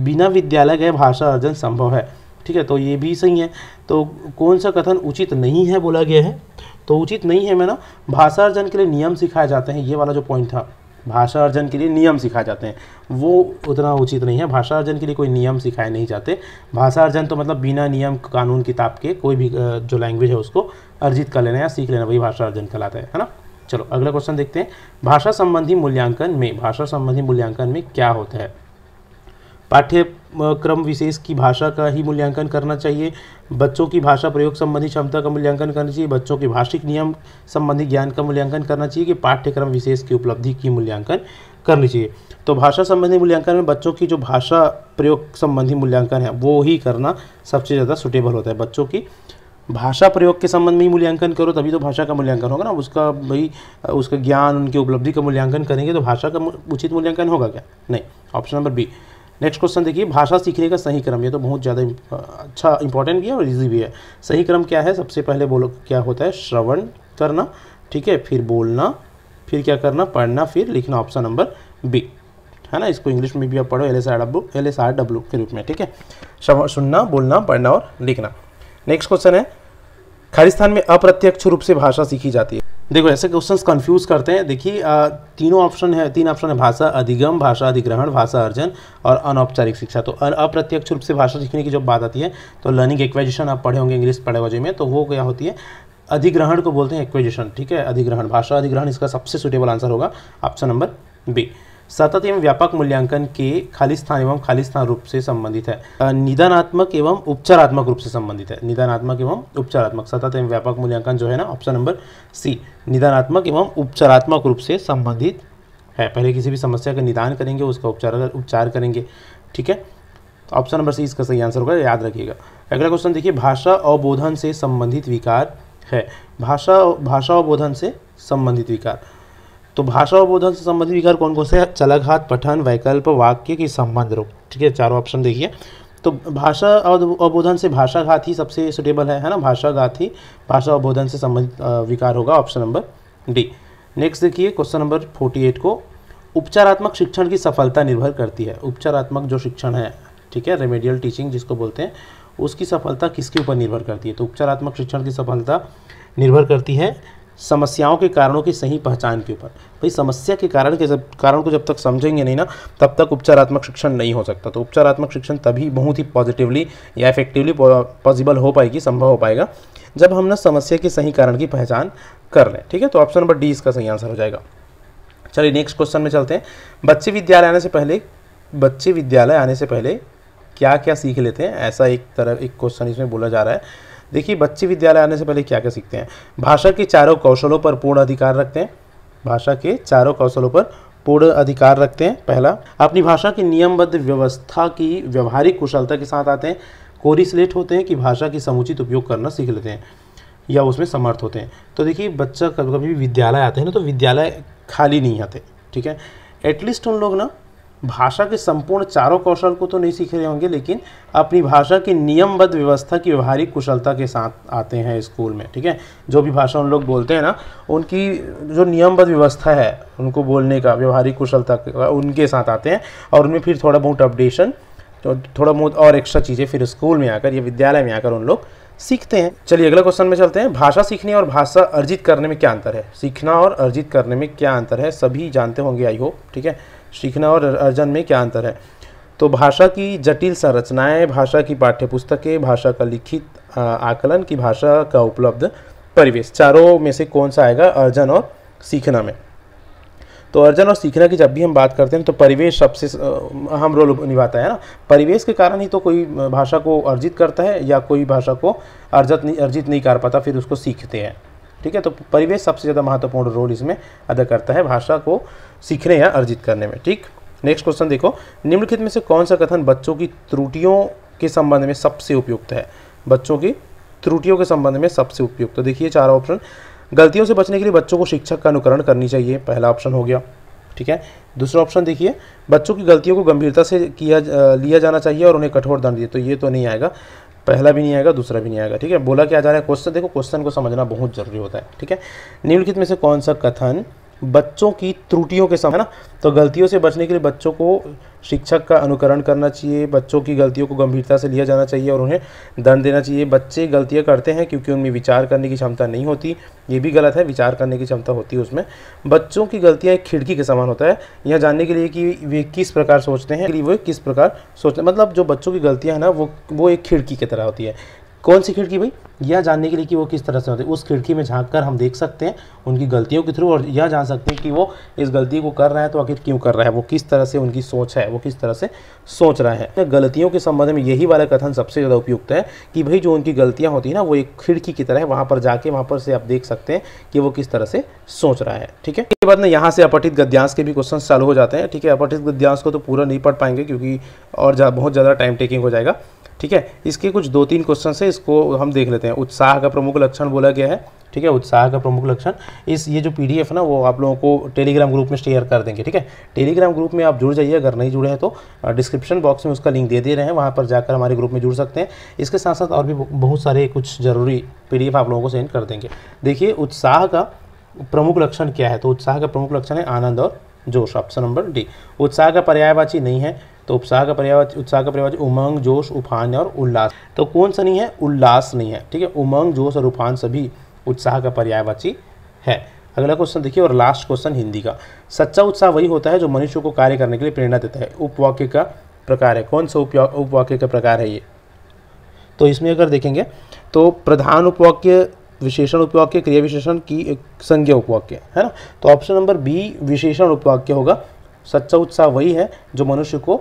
बिना विद्यालय गए भाषा अर्जन संभव है ठीक है तो ये भी सही है तो कौन सा कथन उचित नहीं है बोला गया है तो उचित नहीं है मैं ना भाषा अर्जन के लिए नियम सिखाए जाते हैं ये वाला जो पॉइंट था भाषा अर्जन के लिए नियम सिखाए जाते हैं वो उतना उचित नहीं है भाषा अर्जन के लिए कोई नियम सिखाए नहीं जाते भाषा अर्जन तो मतलब बिना नियम कानून किताब के कोई भी जो लैंग्वेज है उसको अर्जित कर लेना या सीख लेना वही भाषा अर्जन कहलाता है है ना चलो अगला क्वेश्चन देखते हैं भाषा संबंधी मूल्यांकन में भाषा संबंधी मूल्यांकन में क्या होता है पाठ्यक्रम विशेष की भाषा का ही मूल्यांकन करना चाहिए बच्चों की भाषा प्रयोग संबंधी क्षमता का मूल्यांकन करना चाहिए बच्चों के भाषिक नियम संबंधी ज्ञान का मूल्यांकन करना चाहिए कि पाठ्यक्रम विशेष की उपलब्धि की मूल्यांकन करनी चाहिए तो भाषा संबंधी मूल्यांकन में बच्चों की जो भाषा प्रयोग संबंधी मूल्यांकन है वो ही करना सबसे ज़्यादा सुटेबल होता है बच्चों की भाषा प्रयोग के संबंध में ही मूल्यांकन करो तभी तो भाषा का मूल्यांकन होगा ना उसका भाई उसका ज्ञान उनकी उपलब्धि का मूल्यांकन करेंगे तो भाषा का उचित मूल्यांकन होगा क्या नहीं option number B next question देखिए भाषा सीखने का सही क्रम ये तो बहुत ज़्यादा अच्छा इंपॉर्टेंट भी है और ईजी भी है सही क्रम क्या है सबसे पहले बोलो क्या होता है श्रवण करना ठीक है फिर बोलना फिर क्या करना पढ़ना फिर लिखना ऑप्शन नंबर बी है ना इसको इंग्लिश में भी आप पढ़ो L S R W L S R W के रूप में ठीक है सुनना बोलना पढ़ना और लिखना नेक्स्ट क्वेश्चन है खालिस्तान में अप्रत्यक्ष रूप से भाषा सीखी जाती है देखो ऐसे क्वेश्चन कंफ्यूज करते हैं देखिए तीनों ऑप्शन है तीन ऑप्शन है भाषा अधिगम भाषा अधिग्रहण भाषा अर्जन और अनौपचारिक शिक्षा तो अप्रत्यक्ष रूप से भाषा सीखने की जब बात आती है तो लर्निंग एक्वेजिशन आप पढ़े होंगे इंग्लिश पढ़े वजह में तो वो क्या होती है अधिग्रहण को बोलते हैं एक्वेजिशन ठीक है अधिग्रहण भाषा अधिग्रहण इसका सबसे सुटेबल आंसर होगा ऑप्शन नंबर बी सतत एवं व्यापक मूल्यांकन के खाली स्थान एवं खाली स्थान रूप से संबंधित है निदानात्मक एवं उपचारात्मक रूप से संबंधित है निदानात्मक एवं उपचारात्मक सतत एवं व्यापक मूल्यांकन जो है ना ऑप्शन नंबर सी निदानात्मक एवं उपचारात्मक रूप से संबंधित है पहले किसी भी समस्या का निदान करेंगे उसका उपचार उपचार करेंगे ठीक है ऑप्शन नंबर सी इसका सही आंसर होगा याद रखिएगा अगला क्वेश्चन देखिए भाषा अवबोधन से संबंधित विकार है भाषा भाषा अवबोधन से संबंधित विकार तो भाषा बोधन से संबंधित विकार कौन कौन से है चलाघात पठन वैकल्प वाक्य की संबंध रूप ठीक है चारों ऑप्शन देखिए तो भाषा अवबोधन से भाषाघात ही सबसे सुटेबल है है ना भाषाघात ही भाषा अवबोधन से संबंधित विकार होगा ऑप्शन नंबर डी नेक्स्ट देखिए क्वेश्चन नंबर फोर्टी एट को उपचारात्मक शिक्षण की सफलता निर्भर करती है उपचारात्मक जो शिक्षण है ठीक है रेमेडियल टीचिंग जिसको बोलते हैं उसकी सफलता किसके ऊपर निर्भर करती है तो उपचारात्मक शिक्षण की सफलता निर्भर करती है समस्याओं के कारणों की सही पहचान के ऊपर भाई समस्या के कारण के जब कारण को जब तक समझेंगे नहीं ना तब तक उपचारात्मक शिक्षण नहीं हो सकता तो उपचारात्मक शिक्षण तभी बहुत ही पॉजिटिवली या इफेक्टिवली पॉसिबल हो पाएगी संभव हो पाएगा जब हम ना समस्या के सही कारण की पहचान कर लें ठीक है तो ऑप्शन नंबर डी इसका सही आंसर हो जाएगा चलिए नेक्स्ट क्वेश्चन में चलते हैं बच्चे विद्यालय आने से पहले बच्चे विद्यालय आने से पहले क्या क्या सीख लेते हैं ऐसा एक तरह एक क्वेश्चन इसमें बोला जा रहा है देखिए बच्चे विद्यालय आने से पहले क्या क्या सीखते हैं भाषा के चारों कौशलों पर पूर्ण अधिकार रखते हैं भाषा के चारों कौशलों पर पूर्ण अधिकार रखते हैं पहला अपनी भाषा की नियमबद्ध व्यवस्था की व्यवहारिक कुशलता के साथ आते हैं कोरिसलेट होते हैं कि भाषा की समुचित उपयोग करना सीख लेते हैं या उसमें समर्थ होते हैं तो देखिए बच्चा कभी कभी विद्यालय आते हैं ना तो विद्यालय खाली नहीं आते ठीक है एटलीस्ट उन लोग ना भाषा के संपूर्ण चारों कौशल को तो नहीं सीख रहे होंगे लेकिन अपनी भाषा की नियमबद्ध व्यवस्था की व्यवहारिक कुशलता के साथ आते हैं स्कूल में ठीक है जो भी भाषा उन लोग बोलते हैं ना उनकी जो नियमबद्ध व्यवस्था है उनको बोलने का व्यवहारिक कुशलता उनके साथ आते हैं और उनमें फिर थोड़ा बहुत अपडेशन तो थोड़ा बहुत और एक्स्ट्रा चीज़ें फिर स्कूल में आकर या विद्यालय में आकर उन लोग सीखते हैं चलिए अगला क्वेश्चन में चलते हैं भाषा सीखने और भाषा अर्जित करने में क्या अंतर है सीखना और अर्जित करने में क्या अंतर है सभी जानते होंगे आई होप ठीक है सीखना और अर्जन में क्या अंतर है तो भाषा की जटिल संरचनाएं भाषा की पाठ्यपुस्तकें भाषा का लिखित आकलन की भाषा का उपलब्ध परिवेश चारों में से कौन सा आएगा अर्जन और सीखना में तो अर्जन और सीखना की जब भी हम बात करते हैं तो परिवेश सबसे अहम रोल निभाता है ना परिवेश के कारण ही तो कोई भाषा को अर्जित करता है या कोई भाषा को अर्जित नहीं अर्जित नहीं कर पाता फिर उसको सीखते हैं ठीक है तो परिवेश सबसे ज़्यादा महत्वपूर्ण रोल इसमें अदा करता है भाषा को सीखने या अर्जित करने में ठीक नेक्स्ट क्वेश्चन देखो निम्नलिखित में से कौन सा कथन बच्चों की त्रुटियों के संबंध में सबसे उपयुक्त है बच्चों की त्रुटियों के संबंध में सबसे उपयुक्त तो देखिए चार ऑप्शन गलतियों से बचने के लिए बच्चों को शिक्षक का अनुकरण करनी चाहिए पहला ऑप्शन हो गया ठीक है दूसरा ऑप्शन देखिए बच्चों की गलतियों को गंभीरता से किया लिया जाना चाहिए और उन्हें कठोर दंड दिए तो ये तो नहीं आएगा पहला भी नहीं आएगा दूसरा भी नहीं आएगा ठीक है बोला क्या जा रहा है क्वेश्चन देखो क्वेश्चन को समझना बहुत जरूरी होता है ठीक है निम्नलिखित में से कौन सा कथन बच्चों की त्रुटियों के समय है ना तो गलतियों से बचने के लिए बच्चों को शिक्षक का अनुकरण करना चाहिए बच्चों की गलतियों को गंभीरता से लिया जाना चाहिए और उन्हें दंड देना चाहिए बच्चे गलतियाँ करते हैं क्योंकि उनमें विचार करने की क्षमता नहीं होती ये भी गलत है विचार करने की क्षमता होती है उसमें बच्चों की गलतियाँ एक खिड़की के समान होता है यह जानने के लिए कि वे किस प्रकार सोचते हैं वो किस प्रकार सोचते मतलब जो बच्चों की गलतियाँ हैं ना वो वो एक खिड़की की तरह होती है कौन सी खिड़की भाई यह जानने के लिए कि वो किस तरह से होते हैं उस खिड़की में झांक कर हम देख सकते हैं उनकी गलतियों के थ्रू और यह जान सकते हैं कि वो इस गलती को कर रहा है तो आखिर क्यों कर रहा है वो किस तरह से उनकी सोच है वो किस तरह से सोच रहा है तो गलतियों के संबंध में यही वाला कथन सबसे ज़्यादा उपयुक्त है कि भाई जो उनकी गलतियाँ होती हैं ना वो एक खिड़की की तरह है वहाँ पर जाके वहाँ पर से आप देख सकते हैं कि वो किस तरह से सोच रहा है ठीक है इसके बाद ना यहाँ से अपठित गद्यांश के भी क्वेश्चन चालू हो जाते हैं ठीक है अपठित गद्यांश को तो पूरा नहीं पढ़ पाएंगे क्योंकि और बहुत ज़्यादा टाइम टेकिंग हो जाएगा ठीक है इसके कुछ दो तीन क्वेश्चन है इसको हम देख लेते हैं उत्साह का प्रमुख लक्षण बोला गया है ठीक है उत्साह का प्रमुख लक्षण इस ये जो पीडीएफ ना वो आप लोगों को टेलीग्राम ग्रुप में शेयर कर देंगे ठीक है टेलीग्राम ग्रुप में आप जुड़ जाइए अगर नहीं जुड़े हैं तो डिस्क्रिप्शन बॉक्स में उसका लिंक दे दे रहे हैं वहाँ पर जाकर हमारे ग्रुप में जुड़ सकते हैं इसके साथ साथ और भी बहुत सारे कुछ ज़रूरी पी आप लोगों को सेंड कर देंगे देखिए उत्साह का प्रमुख लक्षण क्या है तो उत्साह का प्रमुख लक्षण है आनंद और जोश ऑप्शन नंबर डी उत्साह का पर्यायवाची नहीं है तो उत्साह का पर्यावाची उत्साह का पर्यावाची उमंग जोश उफान और उल्लास तो कौन सा नहीं है उल्लास नहीं है ठीक है उमंग जोश और उफान सभी उत्साह का पर्यायवाची है अगला क्वेश्चन देखिए और लास्ट क्वेश्चन हिंदी का सच्चा उत्साह वही होता है जो मनुष्य को कार्य करने के लिए प्रेरणा देता है उपवाक्य का प्रकार है कौन सा उपवाक्य का प्रकार है ये तो इसमें अगर देखेंगे तो प्रधान उपवाक्य विशेषण उपवाक्य क्रिया विशेषण की संज्ञा उपवाक्य है ना तो ऑप्शन नंबर बी विशेषण उपवाक्य होगा सच्चा उत्साह वही है जो मनुष्य को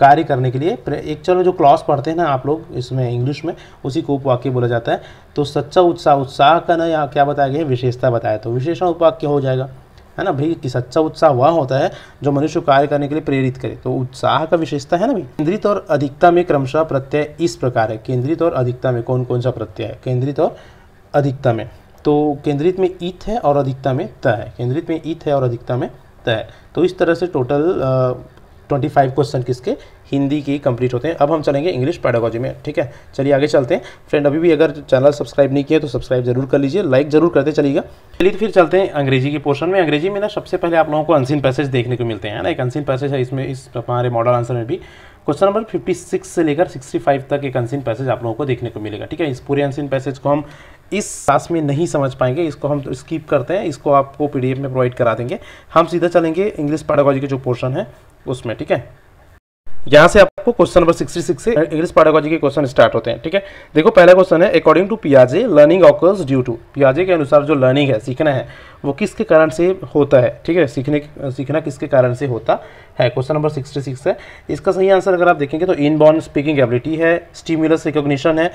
कार्य करने के लिए एक चलो जो क्लॉस पढ़ते हैं ना आप लोग इसमें इंग्लिश में उसी को उपवाक्य बोला जाता है तो सच्चा उत्साह उत्साह का ना यहाँ क्या बताया गया विशेषता बताया तो विशेषण उपवाक्य हो जाएगा है ना भाई कि सच्चा उत्साह वह होता है जो मनुष्य कार्य करने के लिए प्रेरित करे तो उत्साह का विशेषता है ना भाई केंद्रित और अधिकता में क्रमशः प्रत्यय इस प्रकार है केंद्रित और अधिकता में कौन कौन सा प्रत्यय है केंद्रित और अधिकता में तो केंद्रित में इत है और अधिकता में त है केंद्रित में इत है और अधिकता में त है तो इस तरह से टोटल ट्वेंटी फाइव क्वेश्चन किसके हिंदी के कंप्लीट होते हैं अब हम चलेंगे इंग्लिश पैडागोजी में ठीक है चलिए आगे चलते हैं फ्रेंड अभी भी अगर चैनल सब्सक्राइब नहीं किया तो सब्सक्राइब जरूर कर लीजिए लाइक जरूर करते चलिएगा चलिए तो फिर चलते हैं अंग्रेजी के पोर्शन में अंग्रेजी में ना सबसे पहले आप लोगों को अनसिन पैसेज देखने को मिलते हैं ना एक अनसिन पैसेज है इसमें इस हमारे मॉडल आंसर में भी क्वेश्चन नंबर 56 से लेकर 65 तक एक अनसिन पैसेज आप लोगों को देखने को मिलेगा ठीक है इस पूरे अनसिन पैसेज को हम इस क्लास में नहीं समझ पाएंगे इसको हम तो स्किप करते हैं इसको आपको पीडीएफ में प्रोवाइड करा देंगे हम सीधा चलेंगे इंग्लिश पैडागोजी के जो पोर्शन है उसमें ठीक है यहाँ से आपको क्वेश्चन नंबर 66 से इंग्लिश पैडागोजी के क्वेश्चन स्टार्ट होते हैं ठीक है देखो पहला क्वेश्चन है according to पियाजे learning occurs due to पियाजे के अनुसार जो लर्निंग है सीखना है वो किसके कारण से होता है ठीक है सीखने सीखना किसके कारण से होता है क्वेश्चन नंबर सिक्सटी सिक्स है इसका सही आंसर अगर आप देखेंगे तो इनबॉर्न स्पीकिंग एबिलिटी है स्टीमुलस रिकोगशन है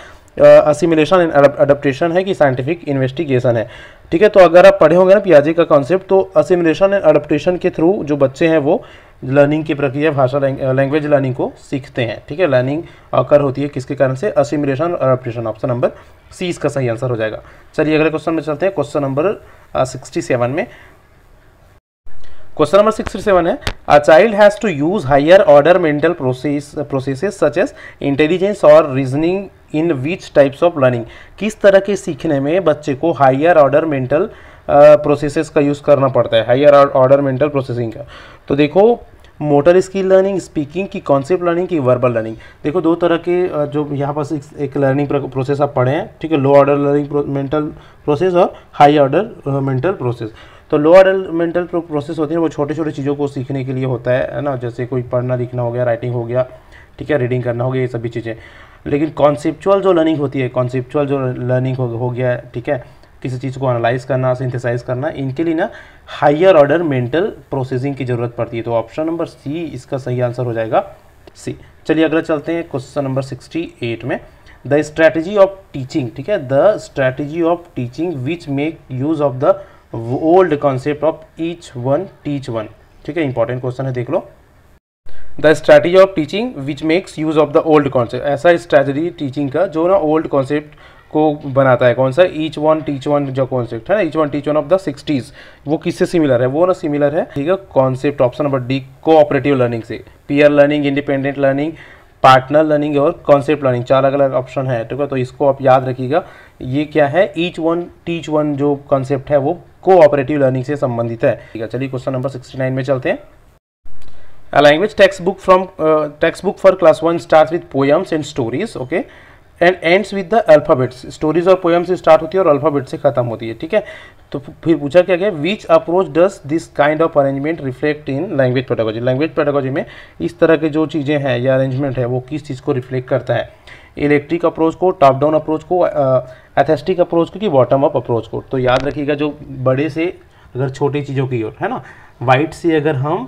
असिमुलेशन एंड अडप्टेशन है कि साइंटिफिक इन्वेस्टिगेशन है ठीक है तो अगर आप पढ़े होंगे ना पियाजे का कॉन्सेप्ट तो असिमुलेशन एंड अडप्टेशन के थ्रू जो बच्चे हैं वो लर्निंग की प्रक्रिया भाषा लैंग्वेज लर्निंग को सीखते हैं ठीक है लर्निंग आकर होती है किसके कारण से असिमुलेशन और अडप्टेशन ऑप्शन नंबर सी इसका सही आंसर हो जाएगा चलिए अगले क्वेश्चन में चलते हैं question number sixty uh, seven में क्वेश्चन नंबर सिक्सटी सेवन है a child has to use higher order mental process process such as intelligence और reasoning in which types of learning किस तरह के सीखने में बच्चे को हायर ऑर्डर मेंटल प्रोसेसेस का यूज़ करना पड़ता है हायर ऑर्डर मेंटल प्रोसेसिंग का तो देखो मोटर स्किल लर्निंग स्पीकिंग की कॉन्सेप्ट लर्निंग की वर्बल लर्निंग देखो दो तरह के जो यहाँ पर एक लर्निंग प्रोसेस आप पढ़े हैं ठीक है low order learning mental process और हाई ऑर्डर मेंटल प्रोसेस तो लो ऑर्डर मेंटल प्रोसेस होती है वो छोटे छोटे चीज़ों को सीखने के लिए होता है ना जैसे कोई पढ़ना लिखना हो गया राइटिंग हो गया ठीक है रीडिंग करना हो गया ये सभी चीज़ें लेकिन कॉन्सेप्चुअल जो लर्निंग होती है कॉन्सेप्चुअल जो लर्निंग हो, हो गया ठीक है किसी चीज़ को एनालाइज करना सिंथेसाइज करना इनके लिए ना हायर ऑर्डर मेंटल प्रोसेसिंग की ज़रूरत पड़ती है तो ऑप्शन नंबर सी इसका सही आंसर हो जाएगा सी चलिए अगला चलते हैं क्वेश्चन नंबर सिक्सटी एट में द स्ट्रैटेजी ऑफ टीचिंग ठीक है the strategy of teaching which make use of the old concept of each one teach one ठीक है इंपॉर्टेंट क्वेश्चन है देख लो the strategy of teaching which makes use of the old concept ऐसा स्ट्रैटेजी टीचिंग का जो ना ओल्ड कॉन्सेप्ट को बनाता है कौन सा ईच वन टीच वन जो कॉन्सेप्ट है ना each one teach one of the sixties वो किससे सिमिलर है वो ना सिमिलर है ठीक है concept option number D cooperative learning से peer learning independent learning partner learning और कॉन्सेप्ट लर्निंग चार अलग अलग ऑप्शन है ठीक है तो इसको आप याद रखिएगा ये क्या है ईच वन टीच वन जो कॉन्सेप्ट है वो कोऑपरेटिव लर्निंग से संबंधित है ठीक है चलिए क्वेश्चन नंबर सिक्सटी नाइन में चलते हैं language text book from text book for class one starts with poems and stories okay and ends with the alphabets stories और पोएम से स्टार्ट होती है और अल्फ़ाबेट से खत्म होती है ठीक है तो फिर पूछा क्या गया which approach does this kind of arrangement reflect in language pedagogy language pedagogy में इस तरह के जो चीज़ें हैं या अरेंजमेंट है वो किस चीज़ को रिफ्लेक्ट करता है इलेक्ट्रिक अप्रोच को टॉप डाउन अप्रोच को एथेस्टिक अप्रोच को कि बॉटम अप अप्रोच को तो याद रखिएगा जो बड़े से अगर छोटी चीज़ों की ओर है ना वाइट से अगर हम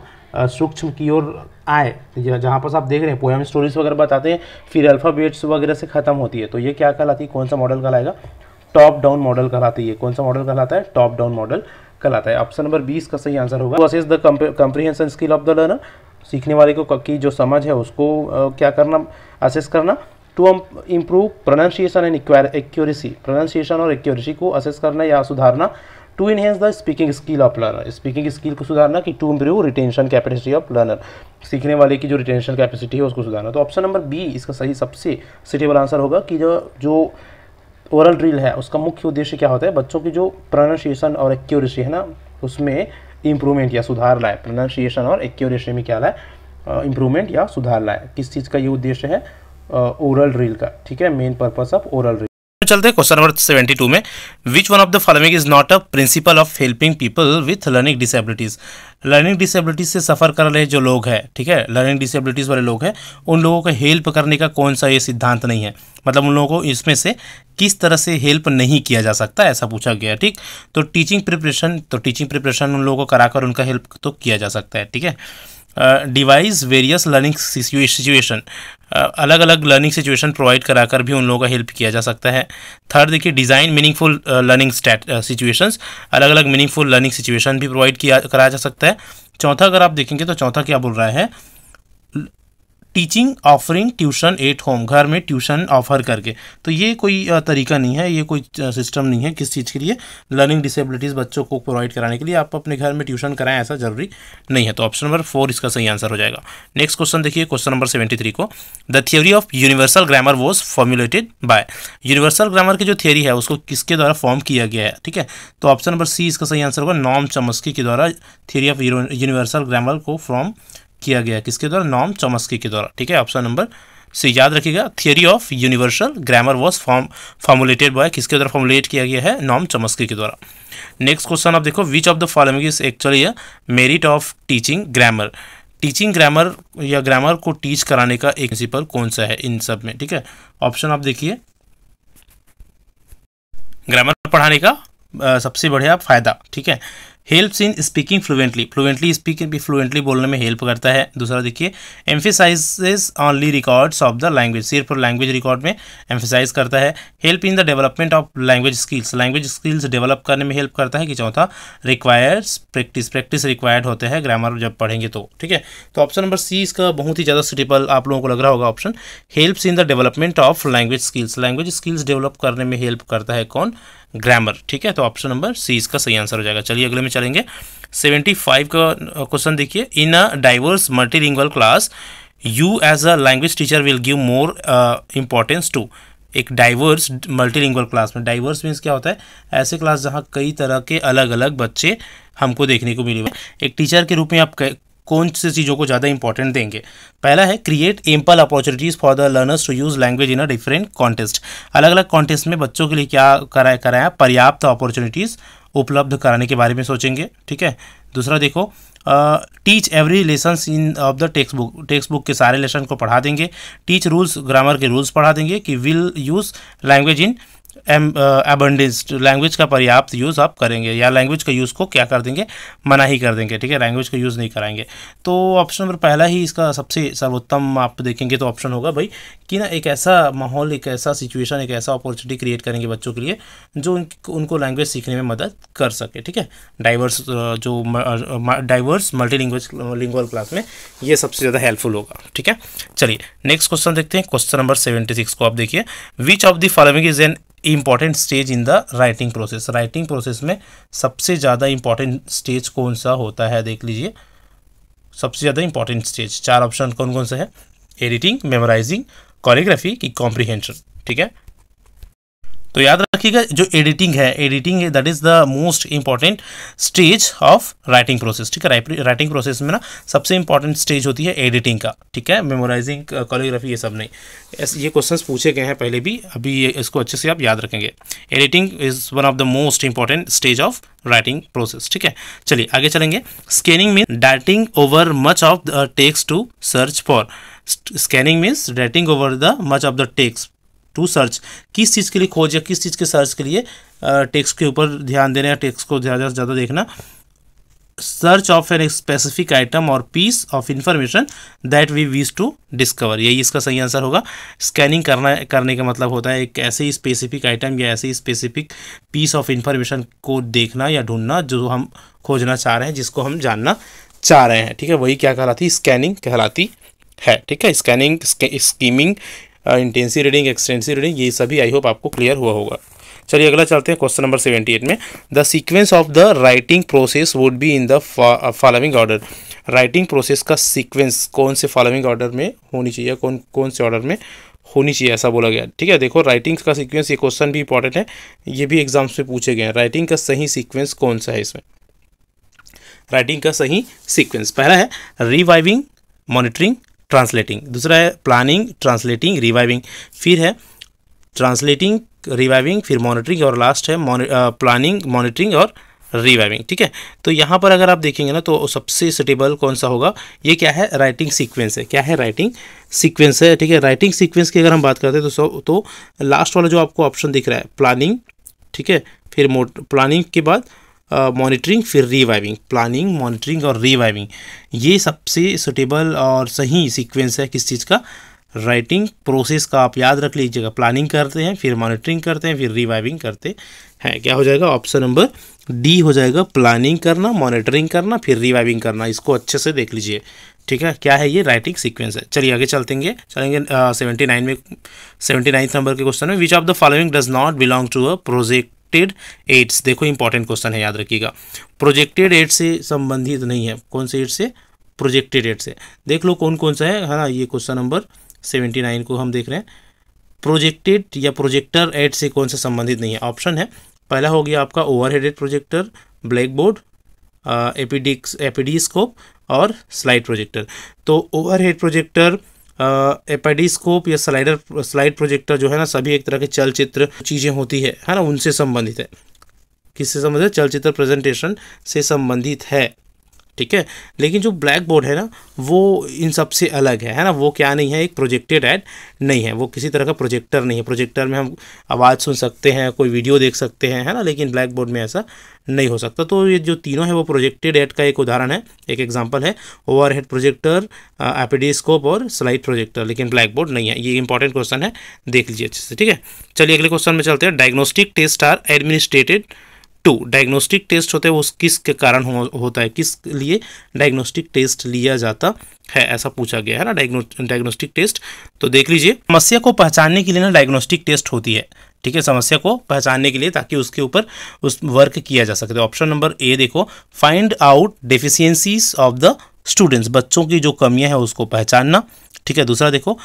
सूक्ष्म की ओर आए जहाँ पर आप देख रहे हैं पोएम स्टोरीज वगैरह बताते हैं फिर अल्फ़ाबेट्स वगैरह से ख़त्म होती है तो ये क्या कहलाती है कौन सा मॉडल कहलाएगा टॉप डाउन मॉडल कहलाती है कौन सा मॉडल कहलाता है टॉप डाउन मॉडल कहलाता है ऑप्शन नंबर बीस का सही आंसर होगा the comprehension skill of the learner सीखने वाले को की जो समझ है उसको क्या करना असेस करना to improve pronunciation and accuracy pronunciation और एक्यूरेसी को असेस करना या सुधारना to enhance the speaking skill of learner speaking skill को सुधारना कि to improve retention capacity of learner सीखने वाले की जो रिटेंशन कैपेसिटी है उसको सुधारना तो ऑप्शन नंबर बी इसका सही सबसे सिटेबल आंसर होगा कि जो जो ओरल ड्रिल है उसका मुख्य उद्देश्य क्या होता है बच्चों की जो प्रोनाउंसिएशन और एक्यूरेसी है ना उसमें इंप्रूवमेंट या सुधार लाए प्रोनाउंसिएशन और एक्यूरेसी में क्या लाए इंप्रूवमेंट या सुधार लाए किस चीज़ का ये उद्देश्य है ओरल ड्रिल का ठीक है main purpose of oral drill पे चलते हैं क्वेश्चन नंबर सेवेंटी टू में which one of the following is not a principle of helping people with learning disabilities learning disabilities से सफ़र कर रहे जो लोग हैं ठीक है लर्निंग डिसेबिलिटीज़ वाले लोग हैं उन लोगों को हेल्प करने का कौन सा ये सिद्धांत नहीं है मतलब उन लोगों को इसमें से किस तरह से हेल्प नहीं किया जा सकता ऐसा पूछा गया ठीक तो टीचिंग प्रिपरेशन तो टीचिंग प्रिपरेशन उन लोगों को कराकर उनका हेल्प तो किया जा सकता है ठीक है डिवाइस वेरियस लर्निंग सिचुएशन अलग अलग लर्निंग सिचुएशन प्रोवाइड कराकर भी उन लोगों का हेल्प किया जा सकता है थर्ड देखिए डिज़ाइन मीनिंगफुल लर्निंग सिचुएशंस अलग अलग मीनिंगफुल लर्निंग सिचुएशन भी प्रोवाइड किया कराया जा सकता है चौथा अगर आप देखेंगे तो चौथा क्या बोल रहा है teaching offering tuition at home घर में ट्यूशन ऑफर करके तो ये कोई तरीका नहीं है ये कोई सिस्टम नहीं है किस चीज़ के लिए लर्निंग डिसेबिलिटीज़ बच्चों को प्रोवाइड कराने के लिए आप अपने घर में ट्यूशन कराएं ऐसा जरूरी नहीं है तो ऑप्शन नंबर फोर इसका सही आंसर हो जाएगा नेक्स्ट क्वेश्चन देखिए क्वेश्चन नंबर सेवेंटी थ्री को the theory of universal grammar was formulated by universal grammar की जो थियोरी है उसको किसके द्वारा फॉर्म किया गया है ठीक है तो ऑप्शन नंबर सी इसका सही आंसर होगा नॉम चमस्की के द्वारा थियोरी ऑफ यूनिवर्सल ग्रामर को फॉर्म किया गया किसके द्वारा नॉम चमस्की के द्वारा ठीक है ऑप्शन नंबर सी याद रखिएगा theory of universal grammar was form formulated by किसके द्वारा फॉर्मुलेट किया गया है नॉम चमस्की के द्वारा नेक्स्ट क्वेश्चन आप देखो which of the following is actually merit of teaching grammar teaching grammar या ग्रामर को टीच कराने का एक प्रिंसिपल कौन सा है इन सब में ठीक है ऑप्शन आप देखिए ग्रामर पढ़ाने का सबसे बढ़िया फ़ायदा ठीक है helps in speaking fluently fluently speaking भी फ्लुएंटली बोलने में हेल्प करता है दूसरा देखिए emphasises only records of the language सिर्फ लैंग्वेज रिकॉर्ड में एम्फिसाइज करता है help in the development of language skills language skills develop करने में हेल्प करता है कि चौथा रिक्वायर्स प्रैक्टिस प्रैक्टिस रिक्वायर्ड होते हैं ग्रामर जब पढ़ेंगे तो ठीक है तो ऑप्शन नंबर सी इसका बहुत ही ज़्यादा सुटेबल आप लोगों को लग रहा होगा option helps in the development of language skills language skills develop करने में हेल्प करता है कौन ग्रामर ठीक है तो ऑप्शन नंबर सी इसका सही आंसर हो जाएगा चलिए अगले में चलेंगे सेवेंटी फाइव का क्वेश्चन देखिए in a diverse multilingual class you as a language teacher will give more importance to एक डाइवर्स मल्टीलिंगुअल क्लास में डाइवर्स मीन्स क्या होता है ऐसे क्लास जहाँ कई तरह के अलग अलग बच्चे हमको देखने को मिले एक टीचर के रूप में आप कौन से चीज़ों को ज़्यादा इंपॉर्टेंट देंगे पहला है create ample opportunities for the learners to use language in a different context अलग अलग कॉन्टेस्ट में बच्चों के लिए क्या कराया कराया पर्याप्त अपॉर्चुनिटीज़ उपलब्ध कराने के बारे में सोचेंगे ठीक है दूसरा देखो teach every lesson in of the text book text book के सारे लेसन को पढ़ा देंगे टीच रूल्स ग्रामर के रूल्स पढ़ा देंगे कि will use language in abundance language का पर्याप्त यूज़ आप करेंगे या लैंग्वेज का यूज़ को क्या कर देंगे मना ही कर देंगे ठीक है लैंग्वेज का यूज़ नहीं कराएंगे तो ऑप्शन नंबर पहला ही इसका सबसे सर्वोत्तम आप देखेंगे तो ऑप्शन होगा भाई कि ना एक ऐसा माहौल एक ऐसा सिचुएशन एक ऐसा अपॉर्चुनिटी क्रिएट करेंगे बच्चों के लिए जो उनको लैंग्वेज सीखने में मदद कर सके ठीक है डाइवर्स जो diverse multi language lingual class में ये सबसे ज़्यादा हेल्पफुल होगा ठीक है चलिए नेक्स्ट क्वेश्चन देखते हैं क्वेश्चन नंबर सेवेंटी सिक्स को आप देखिए which of the following is an important stage in the writing process writing process में सबसे ज़्यादा इम्पॉर्टेंट स्टेज कौन सा होता है देख लीजिए सबसे ज़्यादा इम्पॉर्टेंट स्टेज चार ऑप्शन कौन कौन से है एडिटिंग मेमोराइजिंग कॉरियोग्राफी की कॉम्प्रीहेंशन ठीक है तो याद रखिएगा जो एडिटिंग है एडिटिंग है that is the most important stage of writing process ठीक है राइटिंग प्रोसेस में ना सबसे इंपॉर्टेंट स्टेज होती है एडिटिंग का ठीक है मेमोराइजिंग कोरियोग्राफी uh, ये सब नहीं ये क्वेश्चंस पूछे गए हैं पहले भी अभी इसको अच्छे से आप याद रखेंगे editing is one of the most important stage of writing process ठीक है चलिए आगे चलेंगे scanning mean darting over much of the text to search for scanning means darting over the much of the text to search किस चीज़ के लिए खोज या किस चीज़ के सर्च के लिए टेक्स के ऊपर ध्यान देना या टेक्स को ज़्यादा से ज़्यादा देखना search of an specific item और piece of information that we wish to discover यही इसका सही आंसर होगा स्कैनिंग करना करने का मतलब होता है एक ऐसे ही स्पेसिफिक आइटम या ऐसे ही स्पेसिफिक पीस ऑफ इंफॉर्मेशन को देखना या ढूंढना जो हम खोजना चाह रहे हैं जिसको हम जानना चाह रहे हैं ठीक है वही क्या कहलाती स्कैनिंग कहलाती है ठीक है scanning skimming intensive reading extensive reading ये सभी आई होप आपको क्लियर हुआ होगा चलिए अगला चलते हैं क्वेश्चन नंबर सेवेंटी एट में the sequence of the writing process would be in the following order writing process का सीक्वेंस कौन से फॉलोइंग ऑर्डर में होनी चाहिए कौन कौन से ऑर्डर में होनी चाहिए ऐसा बोला गया ठीक है देखो राइटिंग का सीक्वेंस ये क्वेश्चन भी इंपॉर्टेंट है ये भी एग्जाम्स में पूछे गए हैं राइटिंग का सही सीक्वेंस कौन सा है इसमें राइटिंग का सही सीक्वेंस पहला है रिवाइविंग मॉनिटरिंग ट्रांसलेटिंग दूसरा है प्लानिंग ट्रांसलेटिंग रिवाइविंग फिर है ट्रांसलेटिंग रिवाइविंग फिर मॉनिटरिंग और लास्ट है प्लानिंग मॉनिटरिंग uh, और रिवाइविंग ठीक है तो यहाँ पर अगर आप देखेंगे ना तो सबसे सुटेबल कौन सा होगा ये क्या है राइटिंग सीक्वेंस है क्या है राइटिंग सीक्वेंस है ठीक है राइटिंग सीक्वेंस की अगर हम बात करते हैं तो सब तो लास्ट वाला जो आपको ऑप्शन दिख रहा है प्लानिंग ठीक है फिर प्लानिंग के बाद मॉनिटरिंग uh, फिर रिवाइविंग प्लानिंग मॉनिटरिंग और रिवाइविंग ये सबसे सुटेबल और सही सीक्वेंस है किस चीज़ का राइटिंग प्रोसेस का आप याद रख लीजिएगा प्लानिंग करते हैं फिर मॉनिटरिंग करते हैं फिर रिवाइविंग करते हैं क्या हो जाएगा ऑप्शन नंबर डी हो जाएगा प्लानिंग करना मॉनिटरिंग करना फिर रिवाइविंग करना इसको अच्छे से देख लीजिए ठीक है क्या है ये राइटिंग सीक्वेंस है चलिए आगे चलतेंगे चलेंगे सेवेंटी uh, नाइन में सेवेंटी नाइन्थ नंबर के क्वेश्चन में which of the following does not belong to a project projected aids देखो इंपॉर्टेंट क्वेश्चन है याद रखिएगा प्रोजेक्टेड एड से संबंधित नहीं है कौन से एड से प्रोजेक्टेड एड से देख लो कौन कौन सा है है ना ये क्वेश्चन नंबर सेवेंटी नाइन को हम देख रहे हैं प्रोजेक्टेड या प्रोजेक्टर एड से कौन सा संबंधित नहीं है ऑप्शन है पहला हो गया आपका ओवरहेडेड प्रोजेक्टर ब्लैक बोर्ड एपीडिक्स एपीडी स्कोप और स्लाइड प्रोजेक्टर तो ओवरहेड प्रोजेक्टर एपेडिस्कोप या स्लाइडर स्लाइड प्रोजेक्टर जो है ना सभी एक तरह के चलचित्र चीज़ें होती है है ना उनसे संबंधित है किससे संबंधित चलचित्र प्रेजेंटेशन से संबंधित है ठीक है लेकिन जो ब्लैक बोर्ड है ना वो इन सब से अलग है है ना वो क्या नहीं है एक प्रोजेक्टेड ऐड नहीं है वो किसी तरह का प्रोजेक्टर नहीं है प्रोजेक्टर में हम आवाज़ सुन सकते हैं कोई वीडियो देख सकते हैं है ना लेकिन ब्लैक बोर्ड में ऐसा नहीं हो सकता तो ये जो तीनों है वो प्रोजेक्टेड ऐड का एक उदाहरण है एक एग्जाम्पल है ओवर प्रोजेक्टर एपिडीस्कोप और स्लाइड प्रोजेक्टर लेकिन ब्लैक बोर्ड नहीं है ये इंपॉर्टेंट क्वेश्चन है देख लीजिए अच्छे से ठीक है चलिए अगले क्वेश्चन में चलते हैं diagnostic test are administered to diagnostic test होते हैं वो किस के कारण हो, होता है किस लिए डायग्नोस्टिक टेस्ट लिया जाता है ऐसा पूछा गया है ना डायग्नो डायग्नोस्टिक टेस्ट तो देख लीजिए समस्या को पहचानने के लिए ना डायग्नोस्टिक टेस्ट होती है ठीक है समस्या को पहचानने के लिए ताकि उसके ऊपर उस वर्क किया जा सके ऑप्शन नंबर ए देखो find out deficiencies of the students बच्चों की जो कमियां हैं उसको पहचानना ठीक है दूसरा देखो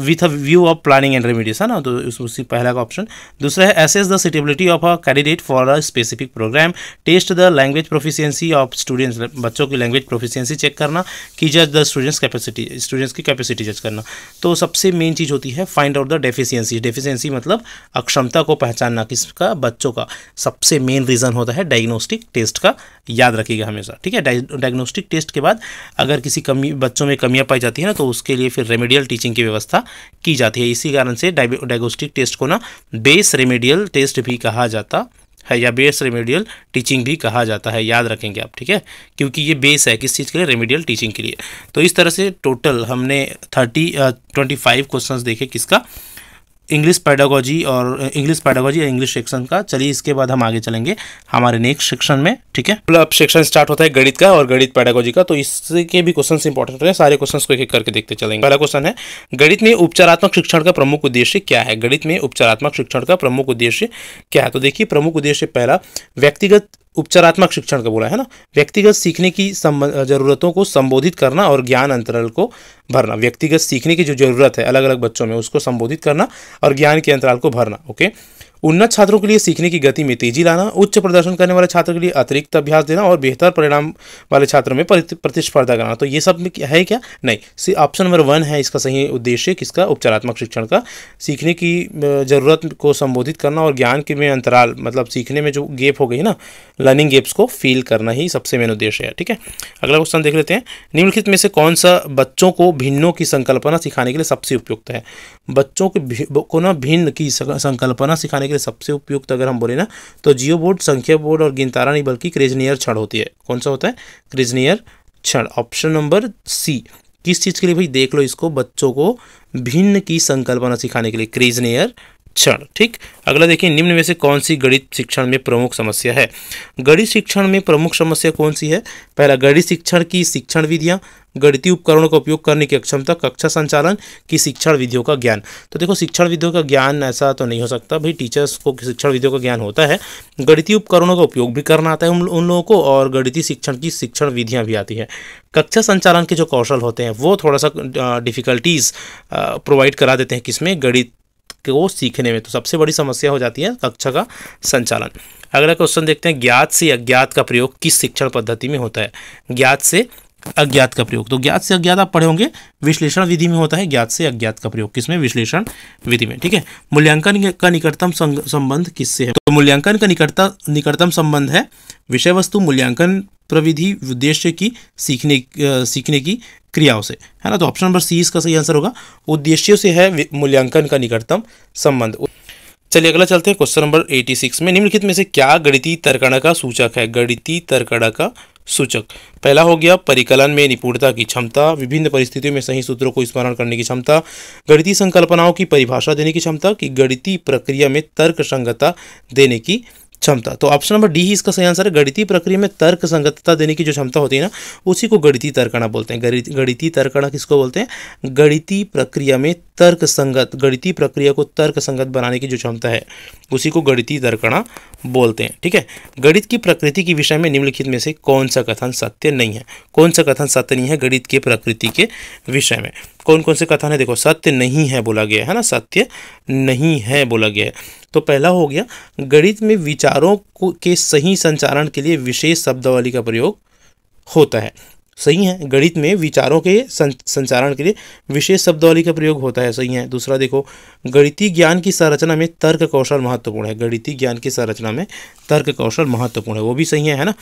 with a view of planning and remedies है ना तो उसी पहला का ऑप्शन दूसरा है assess the suitability of a candidate for a specific program test the language proficiency of students बच्चों की लैंग्वेज प्रोफिशियंसी चेक करना की जज द स्टूडेंट्स कैपेसिटी स्टूडेंट्स की कैपेसिटी जज करना तो सबसे मेन चीज़ होती है find out the deficiency deficiency मतलब अक्षमता को पहचानना किसका बच्चों का सबसे मेन रीज़न होता है डायग्नोस्टिक टेस्ट का याद रखिएगा हमेशा ठीक है डायग्नोस्टिक टेस्ट के बाद अगर किसी कमी बच्चों में कमियाँ पाई जाती है ना तो उसके लिए फिर रेमेडियल टीचिंग की व्यवस्था की जाती है इसी कारण से डायग्नोस्टिक टेस्ट को ना बेस रेमेडियल टेस्ट भी कहा जाता है या बेस रेमेडियल टीचिंग भी कहा जाता है याद रखेंगे आप ठीक है क्योंकि ये बेस है किस चीज़ के लिए रेमेडियल टीचिंग के लिए तो इस तरह से टोटल हमने थर्टी ट्वेंटी फाइव देखे किसका इंग्लिश पैडागोजी और इंग्लिश uh, पैडागोजी या इंग्लिश सेक्शन का चलिए इसके बाद हम आगे चलेंगे हमारे नेक्स्ट सेक्शन में ठीक है मतलब अब सेक्शन स्टार्ट होता है गणित का और गणित पैडागोजी का तो इसके भी क्वेश्चन इंपॉर्टेंट है सारे क्वेश्चन को एक एक करके देखते चलेंगे पहला क्वेश्चन है गणित में उपचारात्मक शिक्षण का प्रमुख उद्देश्य क्या है गणित में उपचारात्मक शिक्षण का प्रमुख उद्देश्य क्या है तो देखिए प्रमुख उद्देश्य पहला व्यक्तिगत उपचारात्मक शिक्षण का बोला है ना व्यक्तिगत सीखने की ज़रूरतों को संबोधित करना और ज्ञान अंतराल को भरना व्यक्तिगत सीखने की जो ज़रूरत है अलग अलग बच्चों में उसको संबोधित करना और ज्ञान के अंतराल को भरना ओके उन्नत छात्रों के लिए सीखने की गति में तेजी लाना उच्च प्रदर्शन करने वाले छात्र के लिए अतिरिक्त अभ्यास देना और बेहतर परिणाम वाले छात्रों में प्रतिस्पर्धा कराना तो ये सब है क्या नहीं ऑप्शन नंबर वन है इसका सही उद्देश्य किसका उपचारात्मक शिक्षण का सीखने की ज़रूरत को संबोधित करना और ज्ञान के में अंतराल मतलब सीखने में जो गेप हो गई ना लर्निंग गेप्स को फील करना ही सबसे मेन उद्देश्य है ठीक है अगला क्वेश्चन देख लेते हैं निम्नलिखित में से कौन सा बच्चों को भिन्नों की संकल्पना सिखाने के लिए सबसे उपयुक्त है बच्चों के को ना भिन्न की संकल्पना सिखाने के लिए सबसे उपयुक्त अगर हम बोले ना तो जियो बोर्ड संख्या बोर्ड और गिनतारा नहीं बल्कि क्रिजनियर क्षण होती है कौन सा होता है क्रिजनियर क्षण ऑप्शन नंबर सी किस चीज़ के लिए भाई देख लो इसको बच्चों को भिन्न की संकल्पना सिखाने के लिए क्रिजनियर शिक्षण ठीक अगला देखिए निम्न में से कौन सी गणित शिक्षण में प्रमुख समस्या है गणित शिक्षण में प्रमुख समस्या कौन सी है पहला गणित शिक्षण की शिक्षण विधियाँ गणितीय उपकरणों का उपयोग करने की अक्षमता कक्षा संचालन की शिक्षण विधियों का ज्ञान तो देखो शिक्षण विधियों का ज्ञान ऐसा तो नहीं हो सकता भाई टीचर्स को शिक्षण विधियों का ज्ञान होता है गणितीय उपकरणों का उपयोग भी करना आता है उन उन लोगों को और गणितीय शिक्षण की शिक्षण विधियाँ भी आती हैं कक्षा संचालन के जो कौशल होते हैं वो थोड़ा सा डिफ़िकल्टीज़ प्रोवाइड करा देते हैं किसमें गणित को सीखने में तो सबसे बड़ी समस्या हो जाती है कक्षा का संचालन अगला क्वेश्चन देखते हैं ज्ञात से अज्ञात का प्रयोग किस शिक्षण पद्धति में होता है ज्ञात से अज्ञात का प्रयोग तो ज्ञात से अज्ञात आप पढ़े होंगे विश्लेषण विधि में होता है ज्ञात से अज्ञात का प्रयोग किसमें विश्लेषण विधि में ठीक है मूल्यांकन का निकटतम संबंध किससे है तो मूल्यांकन का निकटता निकटतम संबंध है विषय वस्तु मूल्यांकन प्रविधि उद्देश्य की सीखने सीखने की क्रियाओं से है ना तो ऑप्शन नंबर सी इसका सही आंसर होगा उद्देश्यों से है मूल्यांकन का निकटतम संबंध चलिए अगला चलते हैं क्वेश्चन नंबर 86 में निम्नलिखित में से क्या गणितीय तर्कणा का सूचक है गणितीय तर्कणा का सूचक पहला हो गया परिकलन में निपुणता की क्षमता विभिन्न परिस्थितियों में सही सूत्रों को स्मरण करने की क्षमता गणितीय संकल्पनाओं की परिभाषा देने की क्षमता कि गणितीय प्रक्रिया में तर्क संगता देने की क्षमता तो ऑप्शन नंबर डी ही इसका सही आंसर है गणितीय प्रक्रिया में तर्क संगतता देने की जो क्षमता होती है ना उसी को गणितीय तर्कणा बोलते हैं गणितीय तर्कणा किसको बोलते हैं गणितीय प्रक्रिया में तर्क संगत गणितीय प्रक्रिया को तर्क संगत बनाने की जो क्षमता है उसी को गणितीय दर्कणा बोलते हैं ठीक है गणित की प्रकृति के विषय में निम्नलिखित में से कौन सा कथन सत्य नहीं है कौन सा कथन सत्य नहीं है गणित के प्रकृति के विषय में कौन कौन से कथन है देखो सत्य नहीं है बोला गया है ना सत्य नहीं है बोला गया है तो पहला हो गया गणित में विचारों को के सही संचारण के लिए विशेष शब्दावली का प्रयोग होता है सही है गणित में विचारों के संचारण के लिए विशेष शब्दावली का प्रयोग होता है सही है दूसरा देखो गणितीय ज्ञान की संरचना में तर्क कौशल महत्वपूर्ण है गणितीय ज्ञान की संरचना में तर्क कौशल महत्वपूर्ण है वो भी सही है है ना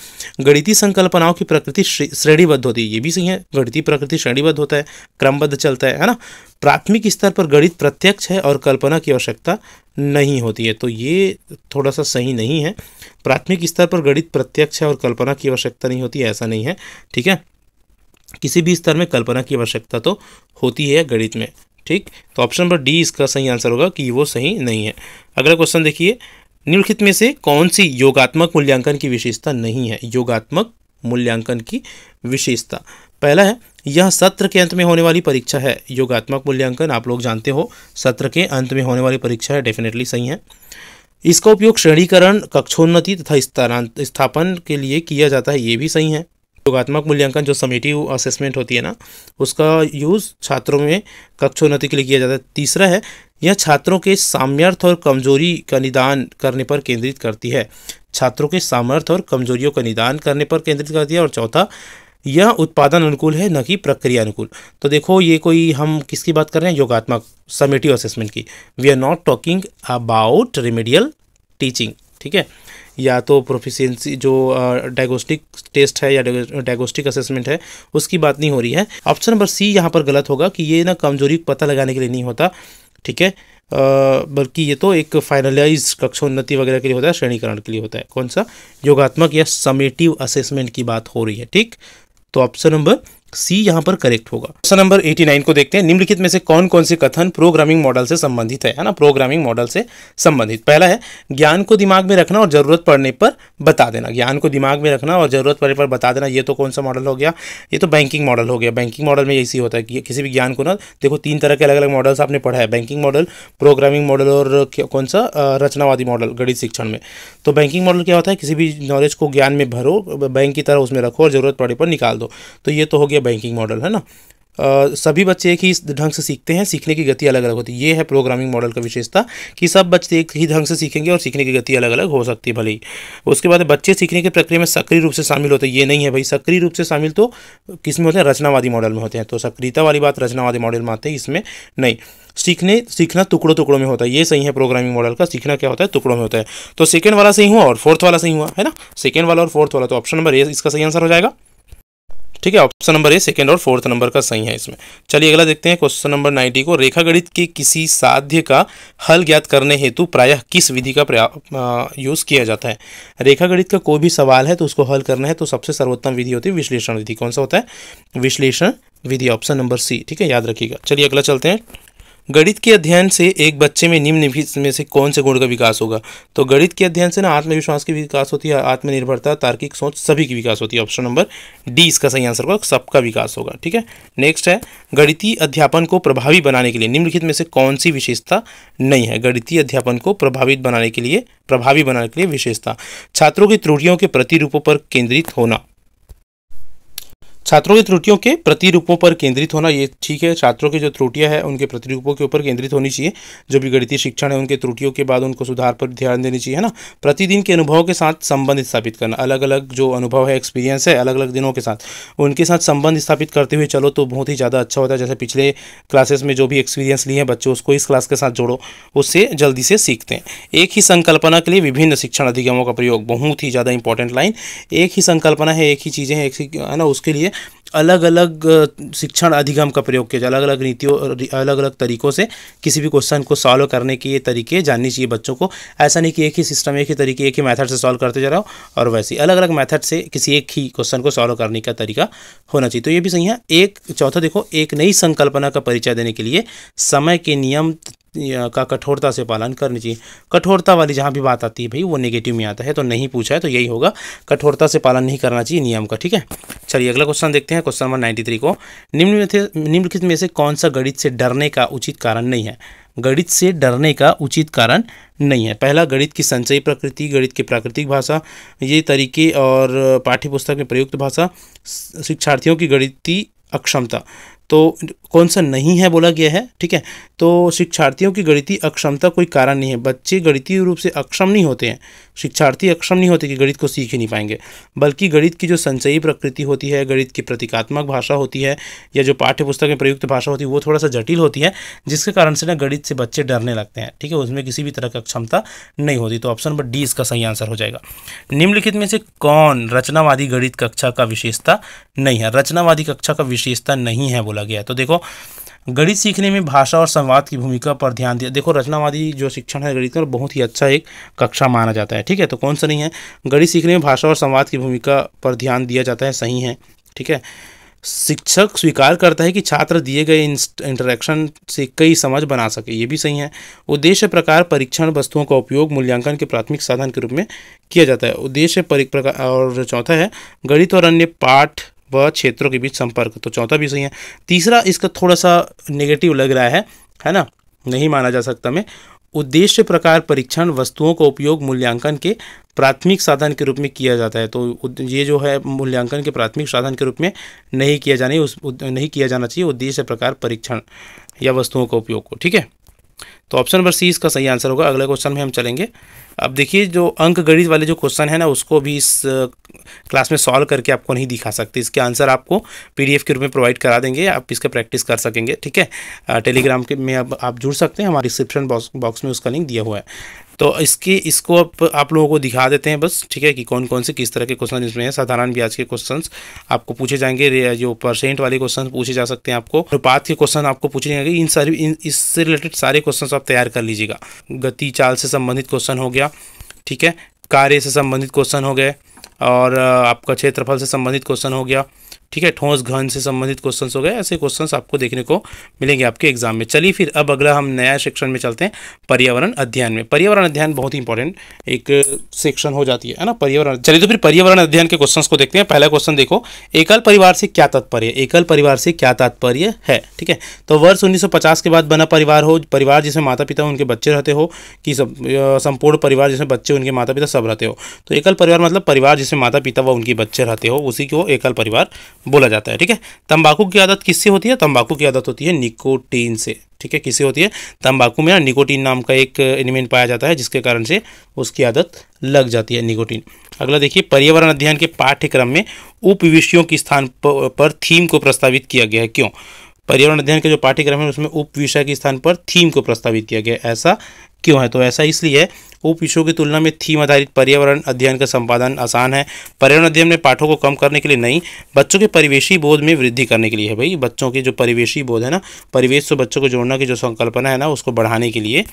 गणितीय संकल्पनाओं की प्रकृति श्रेणीबद्ध होती है ये भी सही है गणितीय प्रकृति श्रेणीबद्ध होता है क्रमबद्ध चलता है है ना प्राथमिक स्तर पर गणित प्रत्यक्ष है और कल्पना की आवश्यकता नहीं होती है तो ये थोड़ा सा सही नहीं है प्राथमिक स्तर पर गणित प्रत्यक्ष है और कल्पना की आवश्यकता नहीं होती ऐसा नहीं है ठीक है किसी भी स्तर में कल्पना की आवश्यकता तो होती है गणित में ठीक तो ऑप्शन नंबर डी इसका सही आंसर होगा कि वो सही नहीं है अगला क्वेश्चन देखिए निम्नलिखित में से कौन सी योगात्मक मूल्यांकन की विशेषता नहीं है योगात्मक मूल्यांकन की विशेषता पहला है यह सत्र के अंत में होने वाली परीक्षा है योगात्मक मूल्यांकन आप लोग जानते हो सत्र के अंत में होने वाली परीक्षा है डेफिनेटली सही है इसका उपयोग श्रेणीकरण कक्षोन्नति तथा स्थापन के लिए किया जाता है ये भी सही है योगात्मक मूल्यांकन जो समेटिव असेसमेंट होती है ना उसका यूज़ छात्रों में कक्षोन्नति के लिए किया जाता है तीसरा है यह छात्रों के सामर्थ्य और कमजोरी का निदान करने पर केंद्रित करती है छात्रों के सामर्थ्य और कमजोरियों का निदान करने पर केंद्रित करती है और चौथा यह उत्पादन अनुकूल है न कि प्रक्रिया अनुकूल तो देखो ये कोई हम किसकी बात कर रहे हैं योगात्मक समेटिव असेसमेंट की we are not talking about remedial teaching ठीक है या तो प्रोफिशियंसी जो डायग्नोस्टिक टेस्ट है या डायग्नोस्टिक असेसमेंट है उसकी बात नहीं हो रही है ऑप्शन नंबर सी यहाँ पर गलत होगा कि ये ना कमजोरी पता लगाने के लिए नहीं होता ठीक है बल्कि ये तो एक फाइनलाइज कक्षोन्नति वगैरह के लिए होता है श्रेणीकरण के लिए होता है कौन सा योगात्मक या समेटिव असेसमेंट की बात हो रही है ठीक तो ऑप्शन नंबर सी यहाँ पर करेक्ट होगा क्वेश्चन नंबर 89 को देखते हैं निम्नलिखित में से कौन कौन से कथन प्रोग्रामिंग मॉडल से संबंधित है ना प्रोग्रामिंग मॉडल से संबंधित पहला है ज्ञान को दिमाग में रखना और जरूरत पड़ने पर बता देना ज्ञान को दिमाग में रखना और जरूरत पड़ने पर बता देना ये तो कौन सा मॉडल हो गया ये तो बैंकिंग मॉडल हो गया बैंकिंग मॉडल में यही होता है कि किसी भी ज्ञान को ना देखो तीन तरह के अलग अलग मॉडल्स आपने पढ़ा है बैंकिंग मॉडल प्रोग्रामिंग मॉडल और कौन सा रचनावादी मॉडल गणित शिक्षण में तो बैंकिंग मॉडल क्या होता है किसी भी नॉलेज को ज्ञान में भरो बैंक की तरह उसमें रखो और जरूरत पड़े पर निकाल दो तो ये तो हो गया बैंकिंग मॉडल है ना सभी बच्चे एक ही ढंग से सीखते हैं सीखने की गति अलग अलग होती है ये है प्रोग्रामिंग मॉडल का विशेषता कि सब बच्चे एक ही ढंग से सीखेंगे और सीखने की गति अलग अलग हो सकती है भले ही उसके बाद बच्चे सीखने की प्रक्रिया में सक्रिय रूप से शामिल होते हैं ये नहीं है भाई सक्रिय रूप से शामिल तो किस में होते हैं रचनावादी मॉडल में होते हैं तो सक्रियता वाली बात रचनावादी मॉडल में आते हैं इसमें नहीं सीखने सीखना टुकड़ों टुकड़ों में होता है ये सही है प्रोग्रामिंग मॉडल का सीखना क्या होता है टुकड़ों में होता है तो सेकेंड वाला सही हुआ और फोर्थ वाला सही हुआ है ना सेकेंड वाला और फोर्थ वाला तो ऑप्शन नंबर ए इसका सही आंसर हो जाएगा ठीक है ऑप्शन नंबर ए सेकेंड और फोर्थ नंबर का सही है इसमें चलिए अगला देखते हैं क्वेश्चन नंबर नाइन्टी को रेखा गणित के किसी साध्य का हल ज्ञात करने हेतु प्रायः किस विधि का यूज़ किया जाता है रेखा गणित का कोई भी सवाल है तो उसको हल करना है तो सबसे सर्वोत्तम विधि होती है विश्लेषण विधि कौन सा होता है विश्लेषण विधि ऑप्शन नंबर सी ठीक है याद रखिएगा चलिए अगला चलते हैं गणित के अध्ययन से एक बच्चे में निम्न में से कौन से गुण का विकास होगा तो गणित के अध्ययन से ना आत्मविश्वास की विकास होती है आत्मनिर्भरता तार्किक सोच सभी की विकास होती है ऑप्शन नंबर डी इसका सही आंसर होगा सबका विकास होगा ठीक है नेक्स्ट है गणितीय अध्यापन को प्रभावी बनाने के लिए निम्नलिखित में से कौन सी विशेषता नहीं है गणितीय अध्यापन को प्रभावित बनाने के लिए प्रभावी बनाने के लिए विशेषता छात्रों की त्रुटियों के प्रतिरूपों पर केंद्रित होना छात्रों की त्रुटियों के प्रतिरूपों पर केंद्रित होना ये ठीक है छात्रों की जो त्रुटियां हैं उनके प्रतिरूपों के ऊपर केंद्रित होनी चाहिए जो भी गणितीय शिक्षण है उनके त्रुटियों के बाद उनको सुधार पर ध्यान देनी चाहिए है ना प्रतिदिन के अनुभव के साथ संबंध स्थापित करना अलग अलग जो अनुभव है एक्सपीरियंस है अलग अलग दिनों के साथ उनके साथ संबंध स्थापित करते हुए चलो तो बहुत ही ज़्यादा अच्छा होता है जैसे पिछले क्लासेस में जो भी एक्सपीरियंस लिए हैं बच्चों उसको इस क्लास के साथ जोड़ो उससे जल्दी से सीखते हैं एक ही संकल्पना के लिए विभिन्न शिक्षण अधिगमों का प्रयोग बहुत ही ज़्यादा इंपॉर्टेंट लाइन एक ही संकल्पना है एक ही चीज़ें हैं एक ही है ना उसके लिए अलग अलग शिक्षण अधिगम का प्रयोग किया जाए अलग अलग नीतियों अलग अलग तरीक़ों से किसी भी क्वेश्चन को सॉल्व करने के तरीके जाननी चाहिए बच्चों को ऐसा नहीं कि एक ही सिस्टम एक ही तरीके एक ही मेथड से सॉल्व करते जा रहा हो और वैसे अलग अलग मेथड से किसी एक ही क्वेश्चन को सॉल्व करने का तरीका होना चाहिए तो ये भी सही है एक चौथा देखो एक नई संकल्पना का परिचय देने के लिए समय के नियम का कठोरता से पालन करनी चाहिए कठोरता वाली जहाँ भी बात आती है भाई वो नेगेटिव में आता है तो नहीं पूछा है तो यही होगा कठोरता से पालन नहीं करना चाहिए नियम का ठीक है चलिए अगला क्वेश्चन देखते हैं क्वेश्चन नंबर नाइन्टी को निम्नलिखित निम्नलिखित में से कौन सा गणित से डरने का उचित कारण नहीं है गणित से डरने का उचित कारण नहीं है पहला गणित की संचयी प्रकृति गणित की प्राकृतिक भाषा ये तरीके और पाठ्यपुस्तक में प्रयुक्त भाषा शिक्षार्थियों की गणित अक्षमता तो कौन सा नहीं है बोला गया है ठीक है तो शिक्षार्थियों की गणितीय अक्षमता कोई कारण नहीं है बच्चे गणितीय रूप से अक्षम नहीं होते हैं शिक्षार्थी अक्षम नहीं होते कि गणित को सीख ही नहीं पाएंगे बल्कि गणित की जो संचयी प्रकृति होती है गणित की प्रतीकात्मक भाषा होती है या जो पाठ्य पुस्तक में प्रयुक्त भाषा होती है वो थोड़ा सा जटिल होती है जिसके कारण से ना गणित से बच्चे डरने लगते हैं ठीक है उसमें किसी भी तरह का क्षमता नहीं होती तो ऑप्शन नंबर डी इसका सही आंसर हो जाएगा निम्नलिखित में से कौन रचनावादी गणित कक्षा का विशेषता नहीं है रचनावादी कक्षा का विशेषता नहीं है बोला गया तो देखो गणित सीखने में भाषा और संवाद की भूमिका पर ध्यान दिया देखो रचनावादी जो शिक्षण है गणित और बहुत ही अच्छा एक कक्षा माना जाता है ठीक है तो कौन सा नहीं है गणित सीखने में भाषा और संवाद की भूमिका पर ध्यान दिया जाता है सही है ठीक है शिक्षक स्वीकार करता है कि छात्र दिए गए इंटरेक्शन से कई समझ बना सके ये भी सही है उद्देश्य प्रकार परीक्षण वस्तुओं का उपयोग मूल्यांकन के प्राथमिक साधन के रूप में किया जाता है उद्देश्य प्रकार और चौथा है गणित और अन्य पाठ व क्षेत्रों के बीच संपर्क तो चौथा भी सही है तीसरा इसका थोड़ा सा नेगेटिव लग रहा है है ना नहीं माना जा सकता मैं उद्देश्य प्रकार परीक्षण वस्तुओं का उपयोग मूल्यांकन के प्राथमिक साधन के रूप में किया जाता है तो ये जो है मूल्यांकन के प्राथमिक साधन के रूप में नहीं किया जाने उस नहीं किया जाना चाहिए उद्देश्य प्रकार परीक्षण या वस्तुओं का उपयोग को ठीक है तो ऑप्शन नंबर सी इसका सही आंसर होगा अगले क्वेश्चन में हम चलेंगे अब देखिए जो अंक गणित वाले जो क्वेश्चन है ना उसको भी इस क्लास में सॉल्व करके आपको नहीं दिखा सकते इसके आंसर आपको पीडीएफ के रूप में प्रोवाइड करा देंगे आप इसका प्रैक्टिस कर सकेंगे ठीक है टेलीग्राम के में अब आप जुड़ सकते हैं हमारे डिस्क्रिप्शन बॉक्स में उसका लिंक दिया हुआ है तो इसकी इसको आप, आप लोगों को दिखा देते हैं बस ठीक है कि कौन कौन से किस तरह के क्वेश्चन इसमें हैं साधारण ब्याज के क्वेश्चन आपको पूछे जाएंगे जो परसेंट वाले क्वेश्चन पूछे जा सकते हैं आपको अनुपात के क्वेश्चन आपको पूछे जाएंगे इन सारी इन इससे रिलेटेड सारे क्वेश्चन आप तैयार कर लीजिएगा गति चाल से संबंधित क्वेश्चन हो गया ठीक है कार्य से संबंधित क्वेश्चन हो गए और आपका क्षेत्रफल से संबंधित क्वेश्चन हो गया ठीक है ठोस घन से संबंधित क्वेश्चन हो गए ऐसे क्वेश्चन आपको देखने को मिलेंगे आपके एग्जाम में चलिए फिर अब अगला हम नया सेक्शन में चलते हैं पर्यावरण अध्ययन में पर्यावरण अध्ययन बहुत ही इंपॉर्टेंट एक सेक्शन हो जाती है ना पर्यावरण चलिए तो फिर पर्यावरण अध्ययन के क्वेश्चन को देखते हैं पहला क्वेश्चन देखो एकल परिवार से क्या तात्पर्य एकल परिवार से क्या तात्पर्य है ठीक है तो वर्ष उन्नीस के बाद बना परिवार हो परिवार जिसमें माता पिता उनके बच्चे रहते हो कि संपूर्ण परिवार जिसमें बच्चे उनके माता पिता सब रहते हो तो एकल परिवार मतलब परिवार जिसमें माता पिता व उनके बच्चे रहते हो उसी को एकल परिवार बोला जाता है ठीक है तंबाकू की आदत किससे होती है तंबाकू की आदत होती है निकोटीन से ठीक है किससे होती है तंबाकू में ना निकोटीन नाम का एक एलिमेंट पाया जाता है जिसके कारण से उसकी आदत लग जाती है निकोटीन अगला देखिए पर्यावरण अध्ययन के पाठ्यक्रम में उपविषयों के स्थान पर थीम को प्रस्तावित किया गया है क्यों पर्यावरण अध्ययन के जो पाठ्यक्रम है उसमें उप विषय के स्थान पर थीम को प्रस्तावित किया गया ऐसा क्यों है तो ऐसा इसलिए है उप विषयों की तुलना में थीम आधारित पर्यावरण अध्ययन का संपादन आसान है पर्यावरण अध्ययन में पाठों को कम करने के लिए नहीं बच्चों के परिवेशी बोध में वृद्धि करने के लिए है भाई बच्चों के जो परिवेशी बोध है ना परिवेश से बच्चों को जोड़ना की जो संकल्पना है ना उसको बढ़ाने के लिए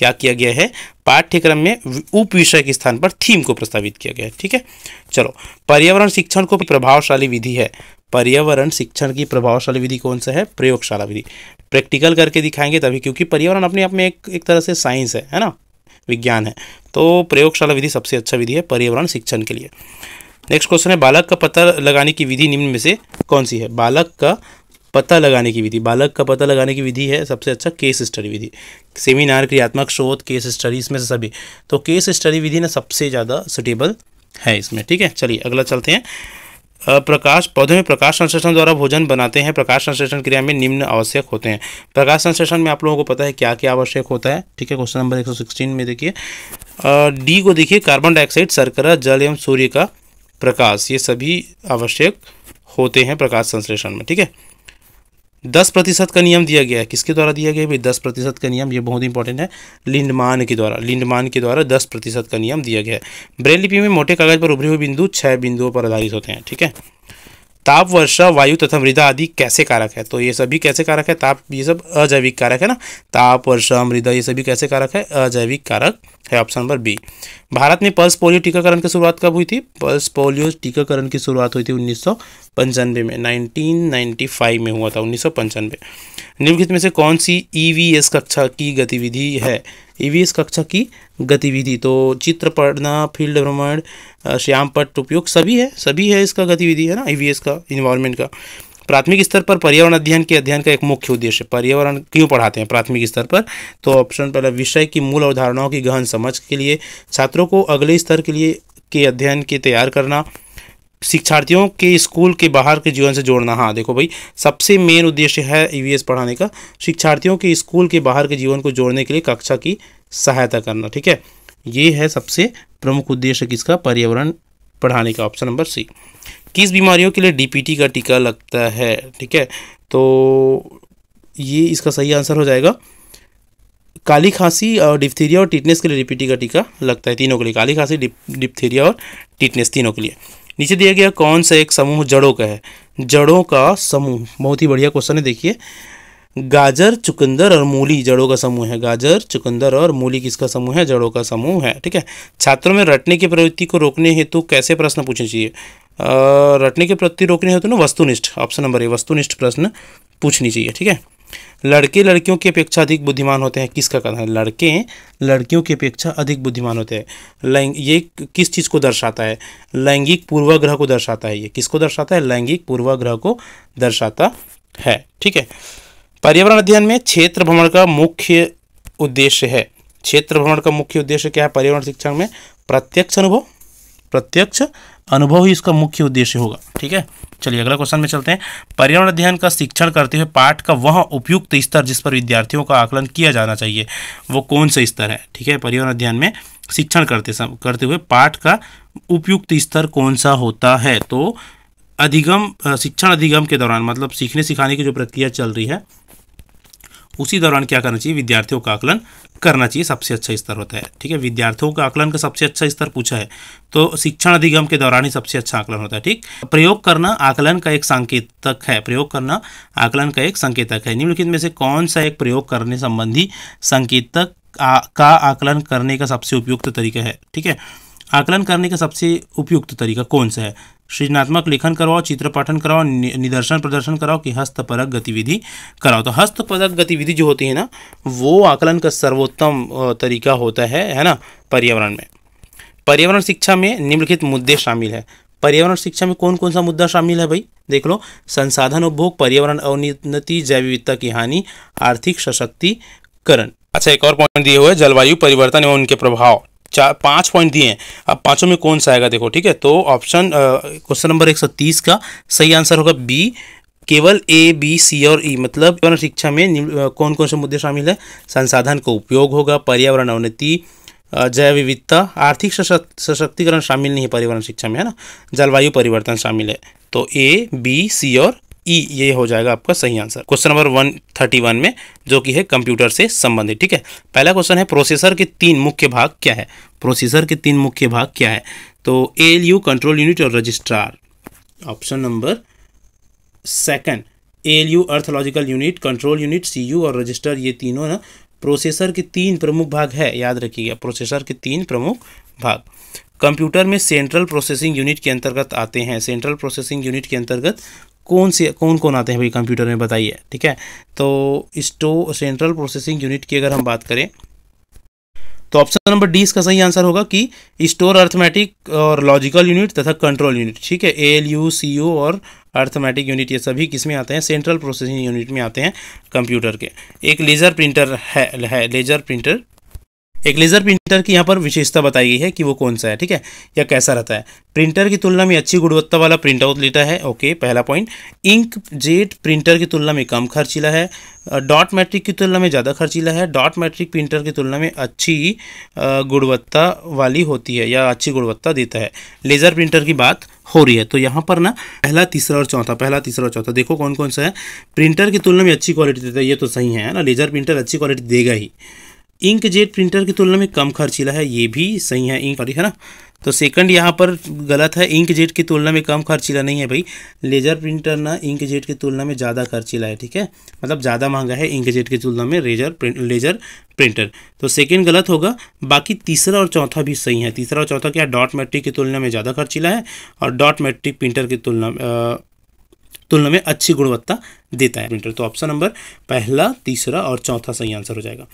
क्या किया गया है पाठ्यक्रम में उप विषय के स्थान पर थीम को प्रस्तावित किया गया है ठीक है चलो पर्यावरण शिक्षण को प्रभावशाली विधि है पर्यावरण शिक्षण की प्रभावशाली विधि कौन सा है प्रयोगशाला विधि प्रैक्टिकल करके दिखाएंगे तभी क्योंकि पर्यावरण अपने आप में एक एक तरह से साइंस है है ना विज्ञान है तो प्रयोगशाला विधि सबसे अच्छा विधि है पर्यावरण शिक्षण के लिए नेक्स्ट क्वेश्चन है बालक का पता लगाने की विधि निम्न में से कौन सी है बालक का पता लगाने की विधि बालक का पता लगाने की विधि है सबसे अच्छा केस स्टडी विधि सेमिनार क्रियात्मक शोध केस स्टडी इसमें से सभी तो केस स्टडी विधि ना सबसे ज़्यादा सुटेबल है इसमें ठीक है चलिए अगला चलते हैं प्रकाश पौधों में प्रकाश संश्लेषण द्वारा भोजन बनाते हैं प्रकाश संश्लेषण क्रिया में निम्न आवश्यक होते हैं प्रकाश संश्लेषण में आप लोगों को पता है क्या क्या आवश्यक होता है ठीक है क्वेश्चन नंबर 116 में देखिए डी को देखिए कार्बन डाइऑक्साइड सरकरा जल एवं सूर्य का प्रकाश ये सभी आवश्यक होते हैं प्रकाश संश्लेषण में ठीक है दस प्रतिशत का नियम दिया गया है किसके द्वारा दिया गया है भाई दस प्रतिशत का नियम ये बहुत इंपॉर्टेंट है लिंडमान के द्वारा लिंडमान के द्वारा दस प्रतिशत का नियम दिया गया है ब्रेल लिपि में मोटे कागज पर उभरे हुए बिंदु छः बिंदुओं पर आधारित होते हैं ठीक है ताप वर्षा वायु तथा मृदा आदि कैसे कारक है तो ये सभी कैसे कारक है ताप ये सब अजैविक कारक है ना ताप वर्षा मृदा ये सभी कैसे कारक है अजैविक कारक है ऑप्शन नंबर बी भारत में पल्स पोलियो टीकाकरण की शुरुआत कब हुई थी पल्स पोलियो टीकाकरण की शुरुआत हुई थी उन्नीस में 1995 में हुआ था उन्नीस निम्नलिखित में से कौन सी ईवीएस e कक्षा की गतिविधि है ईवीएस e कक्षा की गतिविधि तो चित्र पढ़ना फील्ड भ्रमण श्याम पट उपयोग सभी है सभी है इसका गतिविधि है ना ई e का इन्वायरमेंट का प्राथमिक स्तर पर पर्यावरण अध्ययन के अध्ययन का एक मुख्य उद्देश्य पर्यावरण क्यों पढ़ाते हैं प्राथमिक स्तर पर तो ऑप्शन पहला विषय की मूल अवधारणाओं की गहन समझ के लिए छात्रों को अगले स्तर के लिए के अध्ययन के तैयार करना शिक्षार्थियों के स्कूल के बाहर के जीवन से जोड़ना हाँ देखो भाई सबसे मेन उद्देश्य है ई e पढ़ाने का शिक्षार्थियों के स्कूल के बाहर के जीवन को जोड़ने के लिए कक्षा की सहायता करना ठीक है ये है सबसे प्रमुख उद्देश्य किसका पर्यावरण पढ़ाने का ऑप्शन नंबर सी किस बीमारियों के लिए डीपीटी का टीका लगता है ठीक है तो ये इसका सही आंसर हो जाएगा काली खांसी और डिप्थीरिया और टिटनेस के लिए डीपीटी का टीका लगता है तीनों के लिए काली खांसी डिप्थीरिया और टिटनेस तीनों के लिए नीचे दिया गया कौन सा एक समूह जड़ों का है जड़ों का समूह बहुत ही बढ़िया क्वेश्चन है देखिए गाजर चुकंदर और मूली जड़ों का समूह है गाजर चुकंदर और मूली किसका समूह है जड़ों का समूह है ठीक है छात्रों में रटने की प्रवृत्ति को रोकने हेतु कैसे प्रश्न पूछने चाहिए रटने की प्रवृत्ति रोकने हेतु ना वस्तुनिष्ठ ऑप्शन नंबर ए वस्तुनिष्ठ प्रश्न पूछनी चाहिए ठीक है लड़के लड़कियों की अपेक्षा अधिक बुद्धिमान होते हैं किसका कहना है लड़के लड़कियों की अपेक्षा अधिक बुद्धिमान होते हैं लैंग ये किस चीज़ को दर्शाता है लैंगिक पूर्वाग्रह को दर्शाता है ये किसको दर्शाता है लैंगिक पूर्वाग्रह को दर्शाता है ठीक है पर्यावरण अध्ययन में क्षेत्र भ्रमण का मुख्य उद्देश्य है क्षेत्र भ्रमण का मुख्य उद्देश्य क्या है पर्यावरण शिक्षण में प्रत्यक्ष अनुभव प्रत्यक्ष अनुभव ही इसका मुख्य उद्देश्य होगा ठीक है चलिए अगला क्वेश्चन में चलते हैं पर्यावरण अध्ययन का शिक्षण करते हुए पाठ का वह उपयुक्त स्तर जिस पर विद्यार्थियों का आकलन किया जाना चाहिए वो कौन सा स्तर है ठीक है पर्यावरण अध्ययन में शिक्षण करते सम, करते हुए पाठ का उपयुक्त स्तर कौन सा होता है तो अधिगम शिक्षण अधिगम के दौरान मतलब सीखने सिखाने की जो प्रक्रिया चल रही है उसी दौरान क्या करना चाहिए विद्यार्थियों का आकलन करना चाहिए सबसे अच्छा स्तर होता है ठीक है विद्यार्थियों का आकलन का सबसे अच्छा स्तर पूछा है तो शिक्षण अधिगम के दौरान ही सबसे अच्छा आकलन होता है ठीक प्रयोग करना आकलन का एक संकेतक है प्रयोग करना आकलन का एक संकेतक है निम्नलिखित में से कौन सा एक प्रयोग करने संबंधी संकेतक का आकलन करने का सबसे उपयुक्त तरीका है ठीक है आकलन करने का सबसे उपयुक्त तरीका कौन सा है सृजनात्मक लेखन कराओ चित्र पाठन कराओ निदर्शन प्रदर्शन कराओ कि हस्तपरक गतिविधि कराओ तो हस्तपरक गतिविधि जो होती है ना वो आकलन का सर्वोत्तम तरीका होता है है ना पर्यावरण में पर्यावरण शिक्षा में निम्नलिखित मुद्दे शामिल है पर्यावरण शिक्षा में कौन कौन सा मुद्दा शामिल है भाई देख लो संसाधन उपभोग पर्यावरण अवनति जैव विविधता की हानि आर्थिक सशक्तिकरण अच्छा एक और पॉइंट दिए हुए जलवायु परिवर्तन एवं उनके प्रभाव चार पाँच पॉइंट दिए हैं अब पाँचों में कौन सा आएगा देखो ठीक है तो ऑप्शन क्वेश्चन नंबर एक सौ तीस का सही आंसर होगा बी केवल ए बी सी और ई e, मतलब शिक्षा में कौन कौन से मुद्दे शामिल है संसाधन का उपयोग होगा पर्यावरण अवनति जैव विविधता आर्थिक सशक्तिकरण शामिल नहीं है पर्यावरण शिक्षा में है ना जलवायु परिवर्तन शामिल है तो ए बी सी और ई e, ये हो जाएगा आपका सही answer question number one thirty one में जो कि है कंप्यूटर से संबंधित ठीक है पहला क्वेश्चन है प्रोसेसर के तीन मुख्य भाग क्या है प्रोसेसर के तीन मुख्य भाग क्या है तो यू कंट्रोल यूनिट और registrar option number second U अर्थोलॉजिकल यूनिट कंट्रोल यूनिट यू और रजिस्टर ये तीनों ना प्रोसेसर के तीन प्रमुख भाग है याद रखिएगा प्रोसेसर के तीन प्रमुख भाग कंप्यूटर में सेंट्रल प्रोसेसिंग यूनिट के अंतर्गत आते हैं सेंट्रल प्रोसेसिंग यूनिट के अंतर्गत कौन से कौन कौन आते हैं भाई कंप्यूटर में बताइए ठीक है तो स्टो सेंट्रल प्रोसेसिंग यूनिट की अगर हम बात करें तो ऑप्शन नंबर डी इसका सही आंसर होगा कि स्टोर अर्थमेटिक और लॉजिकल यूनिट तथा कंट्रोल यूनिट ठीक है A L U C U और अर्थमेटिक यूनिट ये सभी किस में आते हैं सेंट्रल प्रोसेसिंग यूनिट में आते हैं कंप्यूटर के एक लेज़र प्रिंटर है, है लेज़र प्रिंटर एक लेज़र प्रिंटर की यहाँ पर विशेषता बताई गई है कि वो कौन सा है ठीक है या कैसा रहता है प्रिंटर की तुलना में अच्छी गुणवत्ता वाला प्रिंट आउट लेता है ओके पहला पॉइंट इंक जेट प्रिंटर की तुलना में कम खर्चीला है डॉट मैट्रिक की तुलना में ज़्यादा खर्चीला है डॉट मैट्रिक प्रिंटर की तुलना में अच्छी गुणवत्ता वाली होती है या अच्छी गुणवत्ता देता है लेज़र प्रिंटर की बात हो रही है तो यहाँ पर ना पहला तीसरा और चौथा पहला तीसरा और चौथा देखो कौन कौन सा है प्रिंटर की तुलना में अच्छी क्वालिटी देता है ये तो सही है ना लेज़र प्रिंटर अच्छी क्वालिटी देगा ही इंक जेट प्रिंटर की तुलना में कम खर्चीला है ये भी सही है इंक है ना तो सेकंड यहाँ पर गलत है इंक जेट की तुलना में कम खर्चीला नहीं है भाई लेजर प्रिंटर ना इंक जेट की तुलना में ज़्यादा खर्चीला है ठीक है मतलब ज़्यादा महंगा है इंक जेट की तुलना में रेजर प्रिंट लेजर प्रिंटर तो सेकंड गलत होगा बाकी तीसरा और चौथा भी सही है तीसरा और चौथा क्या डॉट मैट्रिक की तुलना में ज़्यादा खर्चीला है और डॉट मैट्रिक प्रिंटर की तुलना तुलना में अच्छी गुणवत्ता देता है प्रिंटर तो ऑप्शन नंबर पहला तीसरा और चौथा सही आंसर हो जाएगा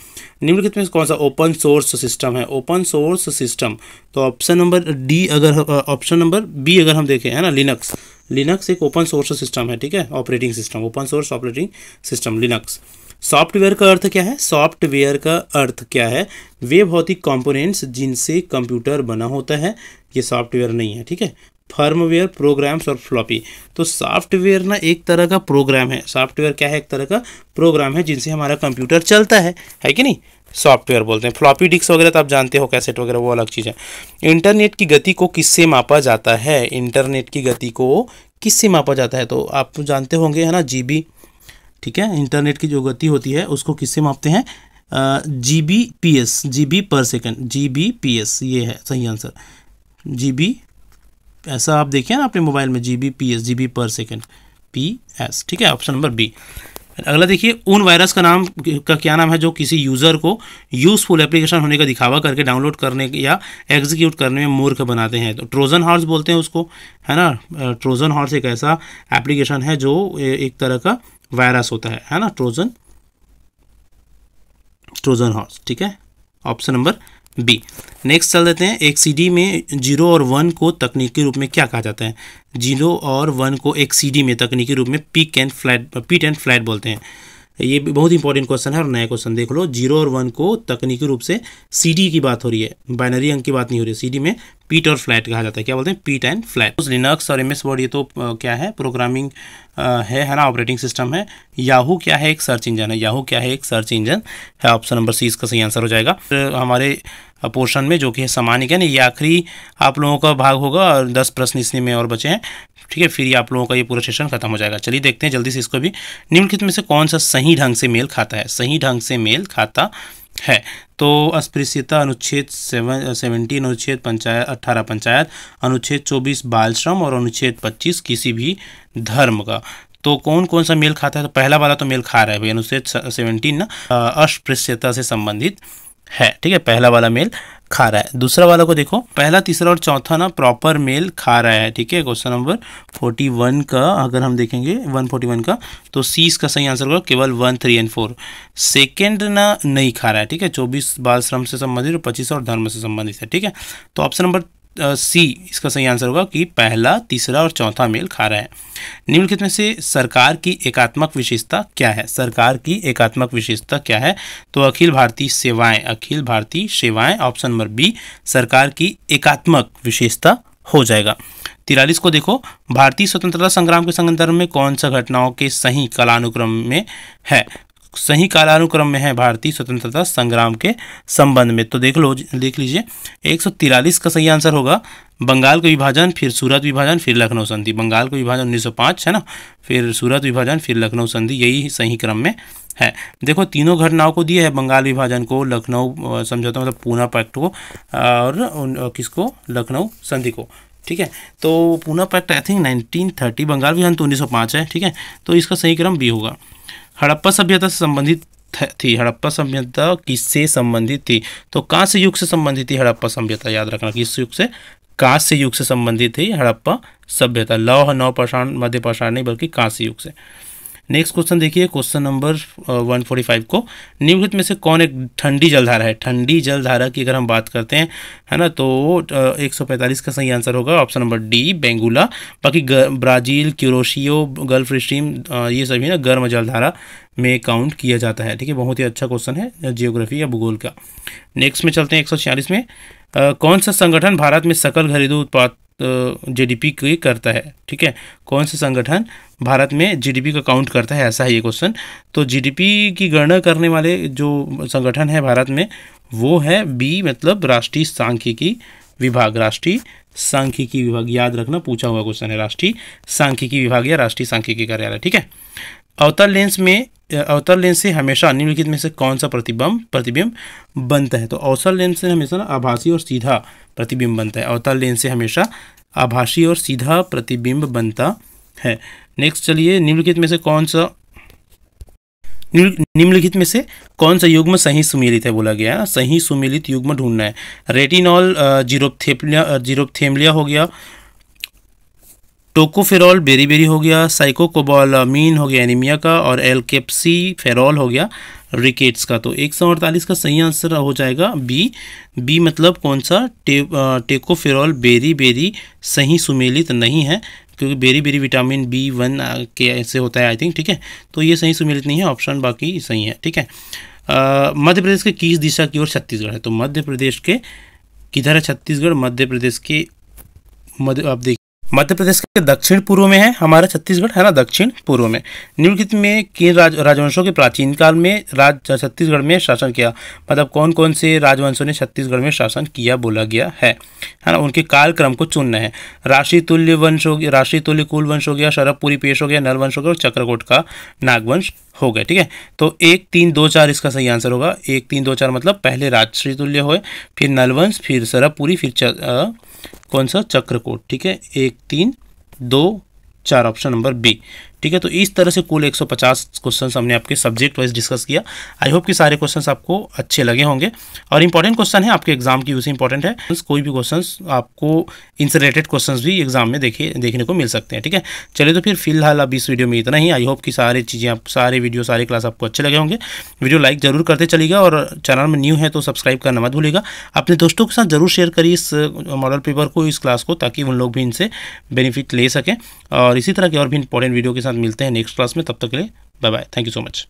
निम्नलिखित में कौन सा ओपन सोर्स सिस्टम है ओपन सोर्स सिस्टम तो ऑप्शन नंबर डी अगर ऑप्शन नंबर बी अगर हम देखें है ना लिनक्स लिनक्स एक ओपन सोर्स सिस्टम है ठीक है operating system open source operating system Linux software का अर्थ क्या है सॉफ्टवेयर का अर्थ क्या है वे भौतिक कंपोनेंट्स जिनसे कंप्यूटर बना होता है ये सॉफ्टवेयर नहीं है ठीक है फर्मवेयर प्रोग्राम्स और फ्लॉपी तो सॉफ्टवेयर ना एक तरह का प्रोग्राम है सॉफ्टवेयर क्या है एक तरह का प्रोग्राम है जिनसे हमारा कंप्यूटर चलता है है कि नहीं सॉफ्टवेयर बोलते हैं फ्लॉपी डिस्क वगैरह तो आप जानते हो कैसेट वगैरह वो अलग चीज़ है इंटरनेट की गति को किससे मापा जाता है इंटरनेट की गति को किससे मापा जाता है तो आप तो जानते होंगे है ना जी ठीक है इंटरनेट की जो गति होती है उसको किससे मापते हैं G B P S G B पर second G B P S ये है सही आंसर जी बी ऐसा आप देखिए ना अपने मोबाइल में G B P S G B पर सेकेंड पी एस ठीक है ऑप्शन नंबर बी अगला देखिए उन वायरस का नाम का क्या नाम है जो किसी यूज़र को यूज़फुल एप्लीकेशन होने का दिखावा करके डाउनलोड करने या एग्जीक्यूट करने में मूर्ख बनाते हैं तो ट्रोज़न हॉर्स बोलते हैं उसको है ना ट्रोज़न हॉर्स एक ऐसा एप्लीकेशन है जो एक तरह का वायरस होता है है ना ट्रोज़न ट्रोज़न हॉर्स ठीक है ऑप्शन नंबर बी नेक्स्ट चल देते हैं एक सी में जीरो और वन को तकनीकी रूप में क्या कहा जाता है जीरो और वन को एक सी में तकनीकी रूप में peak and flat pit and flat बोलते हैं ये भी बहुत इंपॉर्टेंट क्वेश्चन है और नया क्वेश्चन देख लो जीरो और वन को तकनीकी रूप से सी की बात हो रही है बाइनरी अंक की बात नहीं हो रही है सी में पीट और फ्लैट कहा जाता है क्या बोलते हैं पीट एंड फ्लैट लिनक्स और एम एस वर्ड ये तो क्या है प्रोग्रामिंग है है ना ऑपरेटिंग सिस्टम है याहू क्या है एक सर्च इंजन है याहू क्या है एक सर्च इंजन है ऑप्शन नंबर सी इसका सही आंसर हो जाएगा हमारे पोर्शन में जो कि है सामान्य ना ये आखिरी आप लोगों का भाग होगा और दस प्रश्न इसमें में और बचे हैं ठीक है फिर ये आप लोगों का ये पूरा सेशन खत्म हो जाएगा चलिए देखते हैं जल्दी से इसको भी निम्नलिखित में से कौन सा सही ढंग से मेल खाता है सही ढंग से मेल खाता है तो अस्पृश्यता अनुच्छेद सेवन सेवेंटीन अनुच्छेद पंचायत अट्ठारह पंचायत अनुच्छेद चौबीस बाल श्रम और अनुच्छेद पच्चीस किसी भी धर्म का तो कौन कौन सा मेल खाता है तो पहला वाला तो मेल खा रहा है भाई अनुच्छेद सेवेंटीन ना अस्पृश्यता से संबंधित है ठीक है पहला वाला मेल खा रहा है दूसरा वाला को देखो पहला तीसरा और चौथा ना प्रॉपर मेल खा रहा है ठीक है क्वेश्चन नंबर फोर्टी वन का अगर हम देखेंगे वन फोर्टी वन का तो सी इसका सही आंसर होगा केवल one three and four second ना नहीं खा रहा है ठीक है चौबीस बाल श्रम से संबंधित और पच्चीस और धर्म से संबंधित है ठीक है तो ऑप्शन नंबर सी इसका सही आंसर होगा कि पहला तीसरा और चौथा मेल खा रहा है निम्नलिखित में से सरकार की एकात्मक विशेषता क्या है सरकार की एकात्मक विशेषता क्या है तो अखिल भारतीय सेवाएं अखिल भारतीय सेवाएं ऑप्शन नंबर बी सरकार की एकात्मक विशेषता हो जाएगा तिरालीस को देखो भारतीय स्वतंत्रता संग्राम के संदर्भ में कौन सा घटनाओं के सही कलानुक्रम में है सही कालानुक्रम में है भारतीय स्वतंत्रता संग्राम के संबंध में तो देख लो देख लीजिए एक का सही आंसर होगा बंगाल का विभाजन फिर सूरत विभाजन फिर लखनऊ संधि बंगाल का विभाजन 1905 है ना फिर सूरत विभाजन फिर लखनऊ संधि यही सही क्रम में है देखो तीनों घटनाओं को दिए है बंगाल विभाजन को लखनऊ समझौता मतलब पूना पैक्ट को और किसको लखनऊ संधि को ठीक है तो Poona pact I think 1930 Bengal विभाजन तो 1905 है ठीक है तो इसका सही क्रम बी होगा हड़प्पा सभ्यता से संबंधित थी हड़प्पा सभ्यता किससे संबंधित थी तो कांस्य युग से संबंधित थी हड़प्पा सभ्यता याद रखना किस युग से कांस्य युग से संबंधित थी हड़प्पा सभ्यता लौह नौ पाषाण मध्य पाषाण नहीं बल्कि कांस्य युग से नेक्स्ट क्वेश्चन देखिए क्वेश्चन नंबर 145 को निम्नलिखित में से कौन एक ठंडी जलधारा है ठंडी जलधारा की अगर हम बात करते हैं है ना तो एक सौ पैंतालीस का सही आंसर होगा ऑप्शन नंबर डी बेंगुला बाकी ब्राज़ील क्यूरोशियो गल्फ स्ट्रीम ये सभी ना गर्म जलधारा में काउंट किया जाता है ठीक है बहुत ही अच्छा क्वेश्चन है जियोग्राफी या भूगोल का नेक्स्ट में चलते हैं एक में आ, कौन सा संगठन भारत में सकल घरेलू उत्पाद जीडीपी की करता है ठीक है कौन सा संगठन भारत में जीडीपी का काउंट करता है ऐसा है ये क्वेश्चन तो जीडीपी की गणना करने वाले जो संगठन है भारत में वो है बी मतलब राष्ट्रीय सांख्यिकी विभाग राष्ट्रीय सांख्यिकी विभाग याद रखना पूछा हुआ क्वेश्चन है राष्ट्रीय सांख्यिकी विभाग या राष्ट्रीय सांख्यिकी कार्यालय ठीक है अवतल लेंस में अवतार लेंस से हमेशा निम्नलिखित में से कौन सा प्रतिबंब प्रतिबिंब बनता है तो अवसर लेंस से हमेशा ना आभासी और सीधा प्रतिबिंब बनता है अवतल लेंस से हमेशा आभासी और सीधा प्रतिबिंब बनता है नेक्स्ट चलिए निम्नलिखित में से कौन सा निम्नलिखित में से कौन सा युग्म सही सुमेलित है बोला गया सही सुमेलित युग्म ढूंढना है रेटिनॉल जीरोपथेपलिया जीरोपथेमलिया हो गया टोकोफेरॉल बेरी बेरी हो गया अमीन हो गया एनीमिया का और एलकेप्सी फेरॉल हो गया रिकेट्स का तो एक सौ अड़तालीस का सही आंसर हो जाएगा बी बी मतलब कौन सा टे, टेकोफेरॉल बेरी बेरी सही सुमेलित नहीं है क्योंकि beriberi vitamin B one के ऐसे होता है आई थिंक ठीक है तो ये सही सुमेलित नहीं है ऑप्शन बाकी सही है ठीक है मध्य प्रदेश के किस दिशा की ओर छत्तीसगढ़ है तो मध्य प्रदेश के किधर है छत्तीसगढ़ मध्य प्रदेश के मध्य आप देख मध्य प्रदेश के दक्षिण पूर्व में है हमारा छत्तीसगढ़ है ना दक्षिण पूर्व में निम्नलिखित में किन राज राजवंशों के प्राचीन काल में राज छत्तीसगढ़ में शासन किया मतलब कौन कौन से राजवंशों ने छत्तीसगढ़ में शासन किया बोला गया है है ना उनके कालक्रम को चुनना है राशि तुल्य वंश हो गया राशि तुल्य कुल वंश हो गया शरभपुरी पेश हो गया नल वंश हो गया और चक्रकोट का नागवंश हो गए ठीक है तो एक तीन दो चार इसका सही आंसर होगा एक तीन दो चार मतलब पहले राजश्री तुल्य हुए फिर नलवंश फिर सरभपुरी फिर कौन सा चक्रकोट ठीक है एक तीन दो चार ऑप्शन नंबर बी ठीक है तो इस तरह से कुल 150 क्वेश्चंस हमने आपके सब्जेक्ट वाइज डिस्कस किया आई होप कि सारे क्वेश्चंस आपको अच्छे लगे होंगे और इंपॉर्टेंट क्वेश्चन है आपके एग्जाम की उसे इंपॉर्टेंट है कोई भी क्वेश्चन आपको इनसे रिलेटेड क्वेश्चन भी एग्जाम में देखे देखने को मिल सकते हैं ठीक है चले तो फिर फिलहाल अब इस वीडियो में इतना ही आई होप कि सारी चीज़ें आप सारे वीडियो सारे क्लास आपको अच्छे लगे होंगे वीडियो लाइक जरूर करते चलेगा और चैनल में न्यू है तो सब्सक्राइब करना मत भूलेगा अपने दोस्तों के साथ जरूर शेयर करिए इस मॉडल uh, पेपर को इस क्लास को ताकि उन लोग भी इनसे बेनिफिट ले सकें और इसी तरह के और भी इंपॉर्टेंट वीडियो के साथ मिलते हैं नेक्स्ट क्लास में तब तक के लिए bye bye thank you so much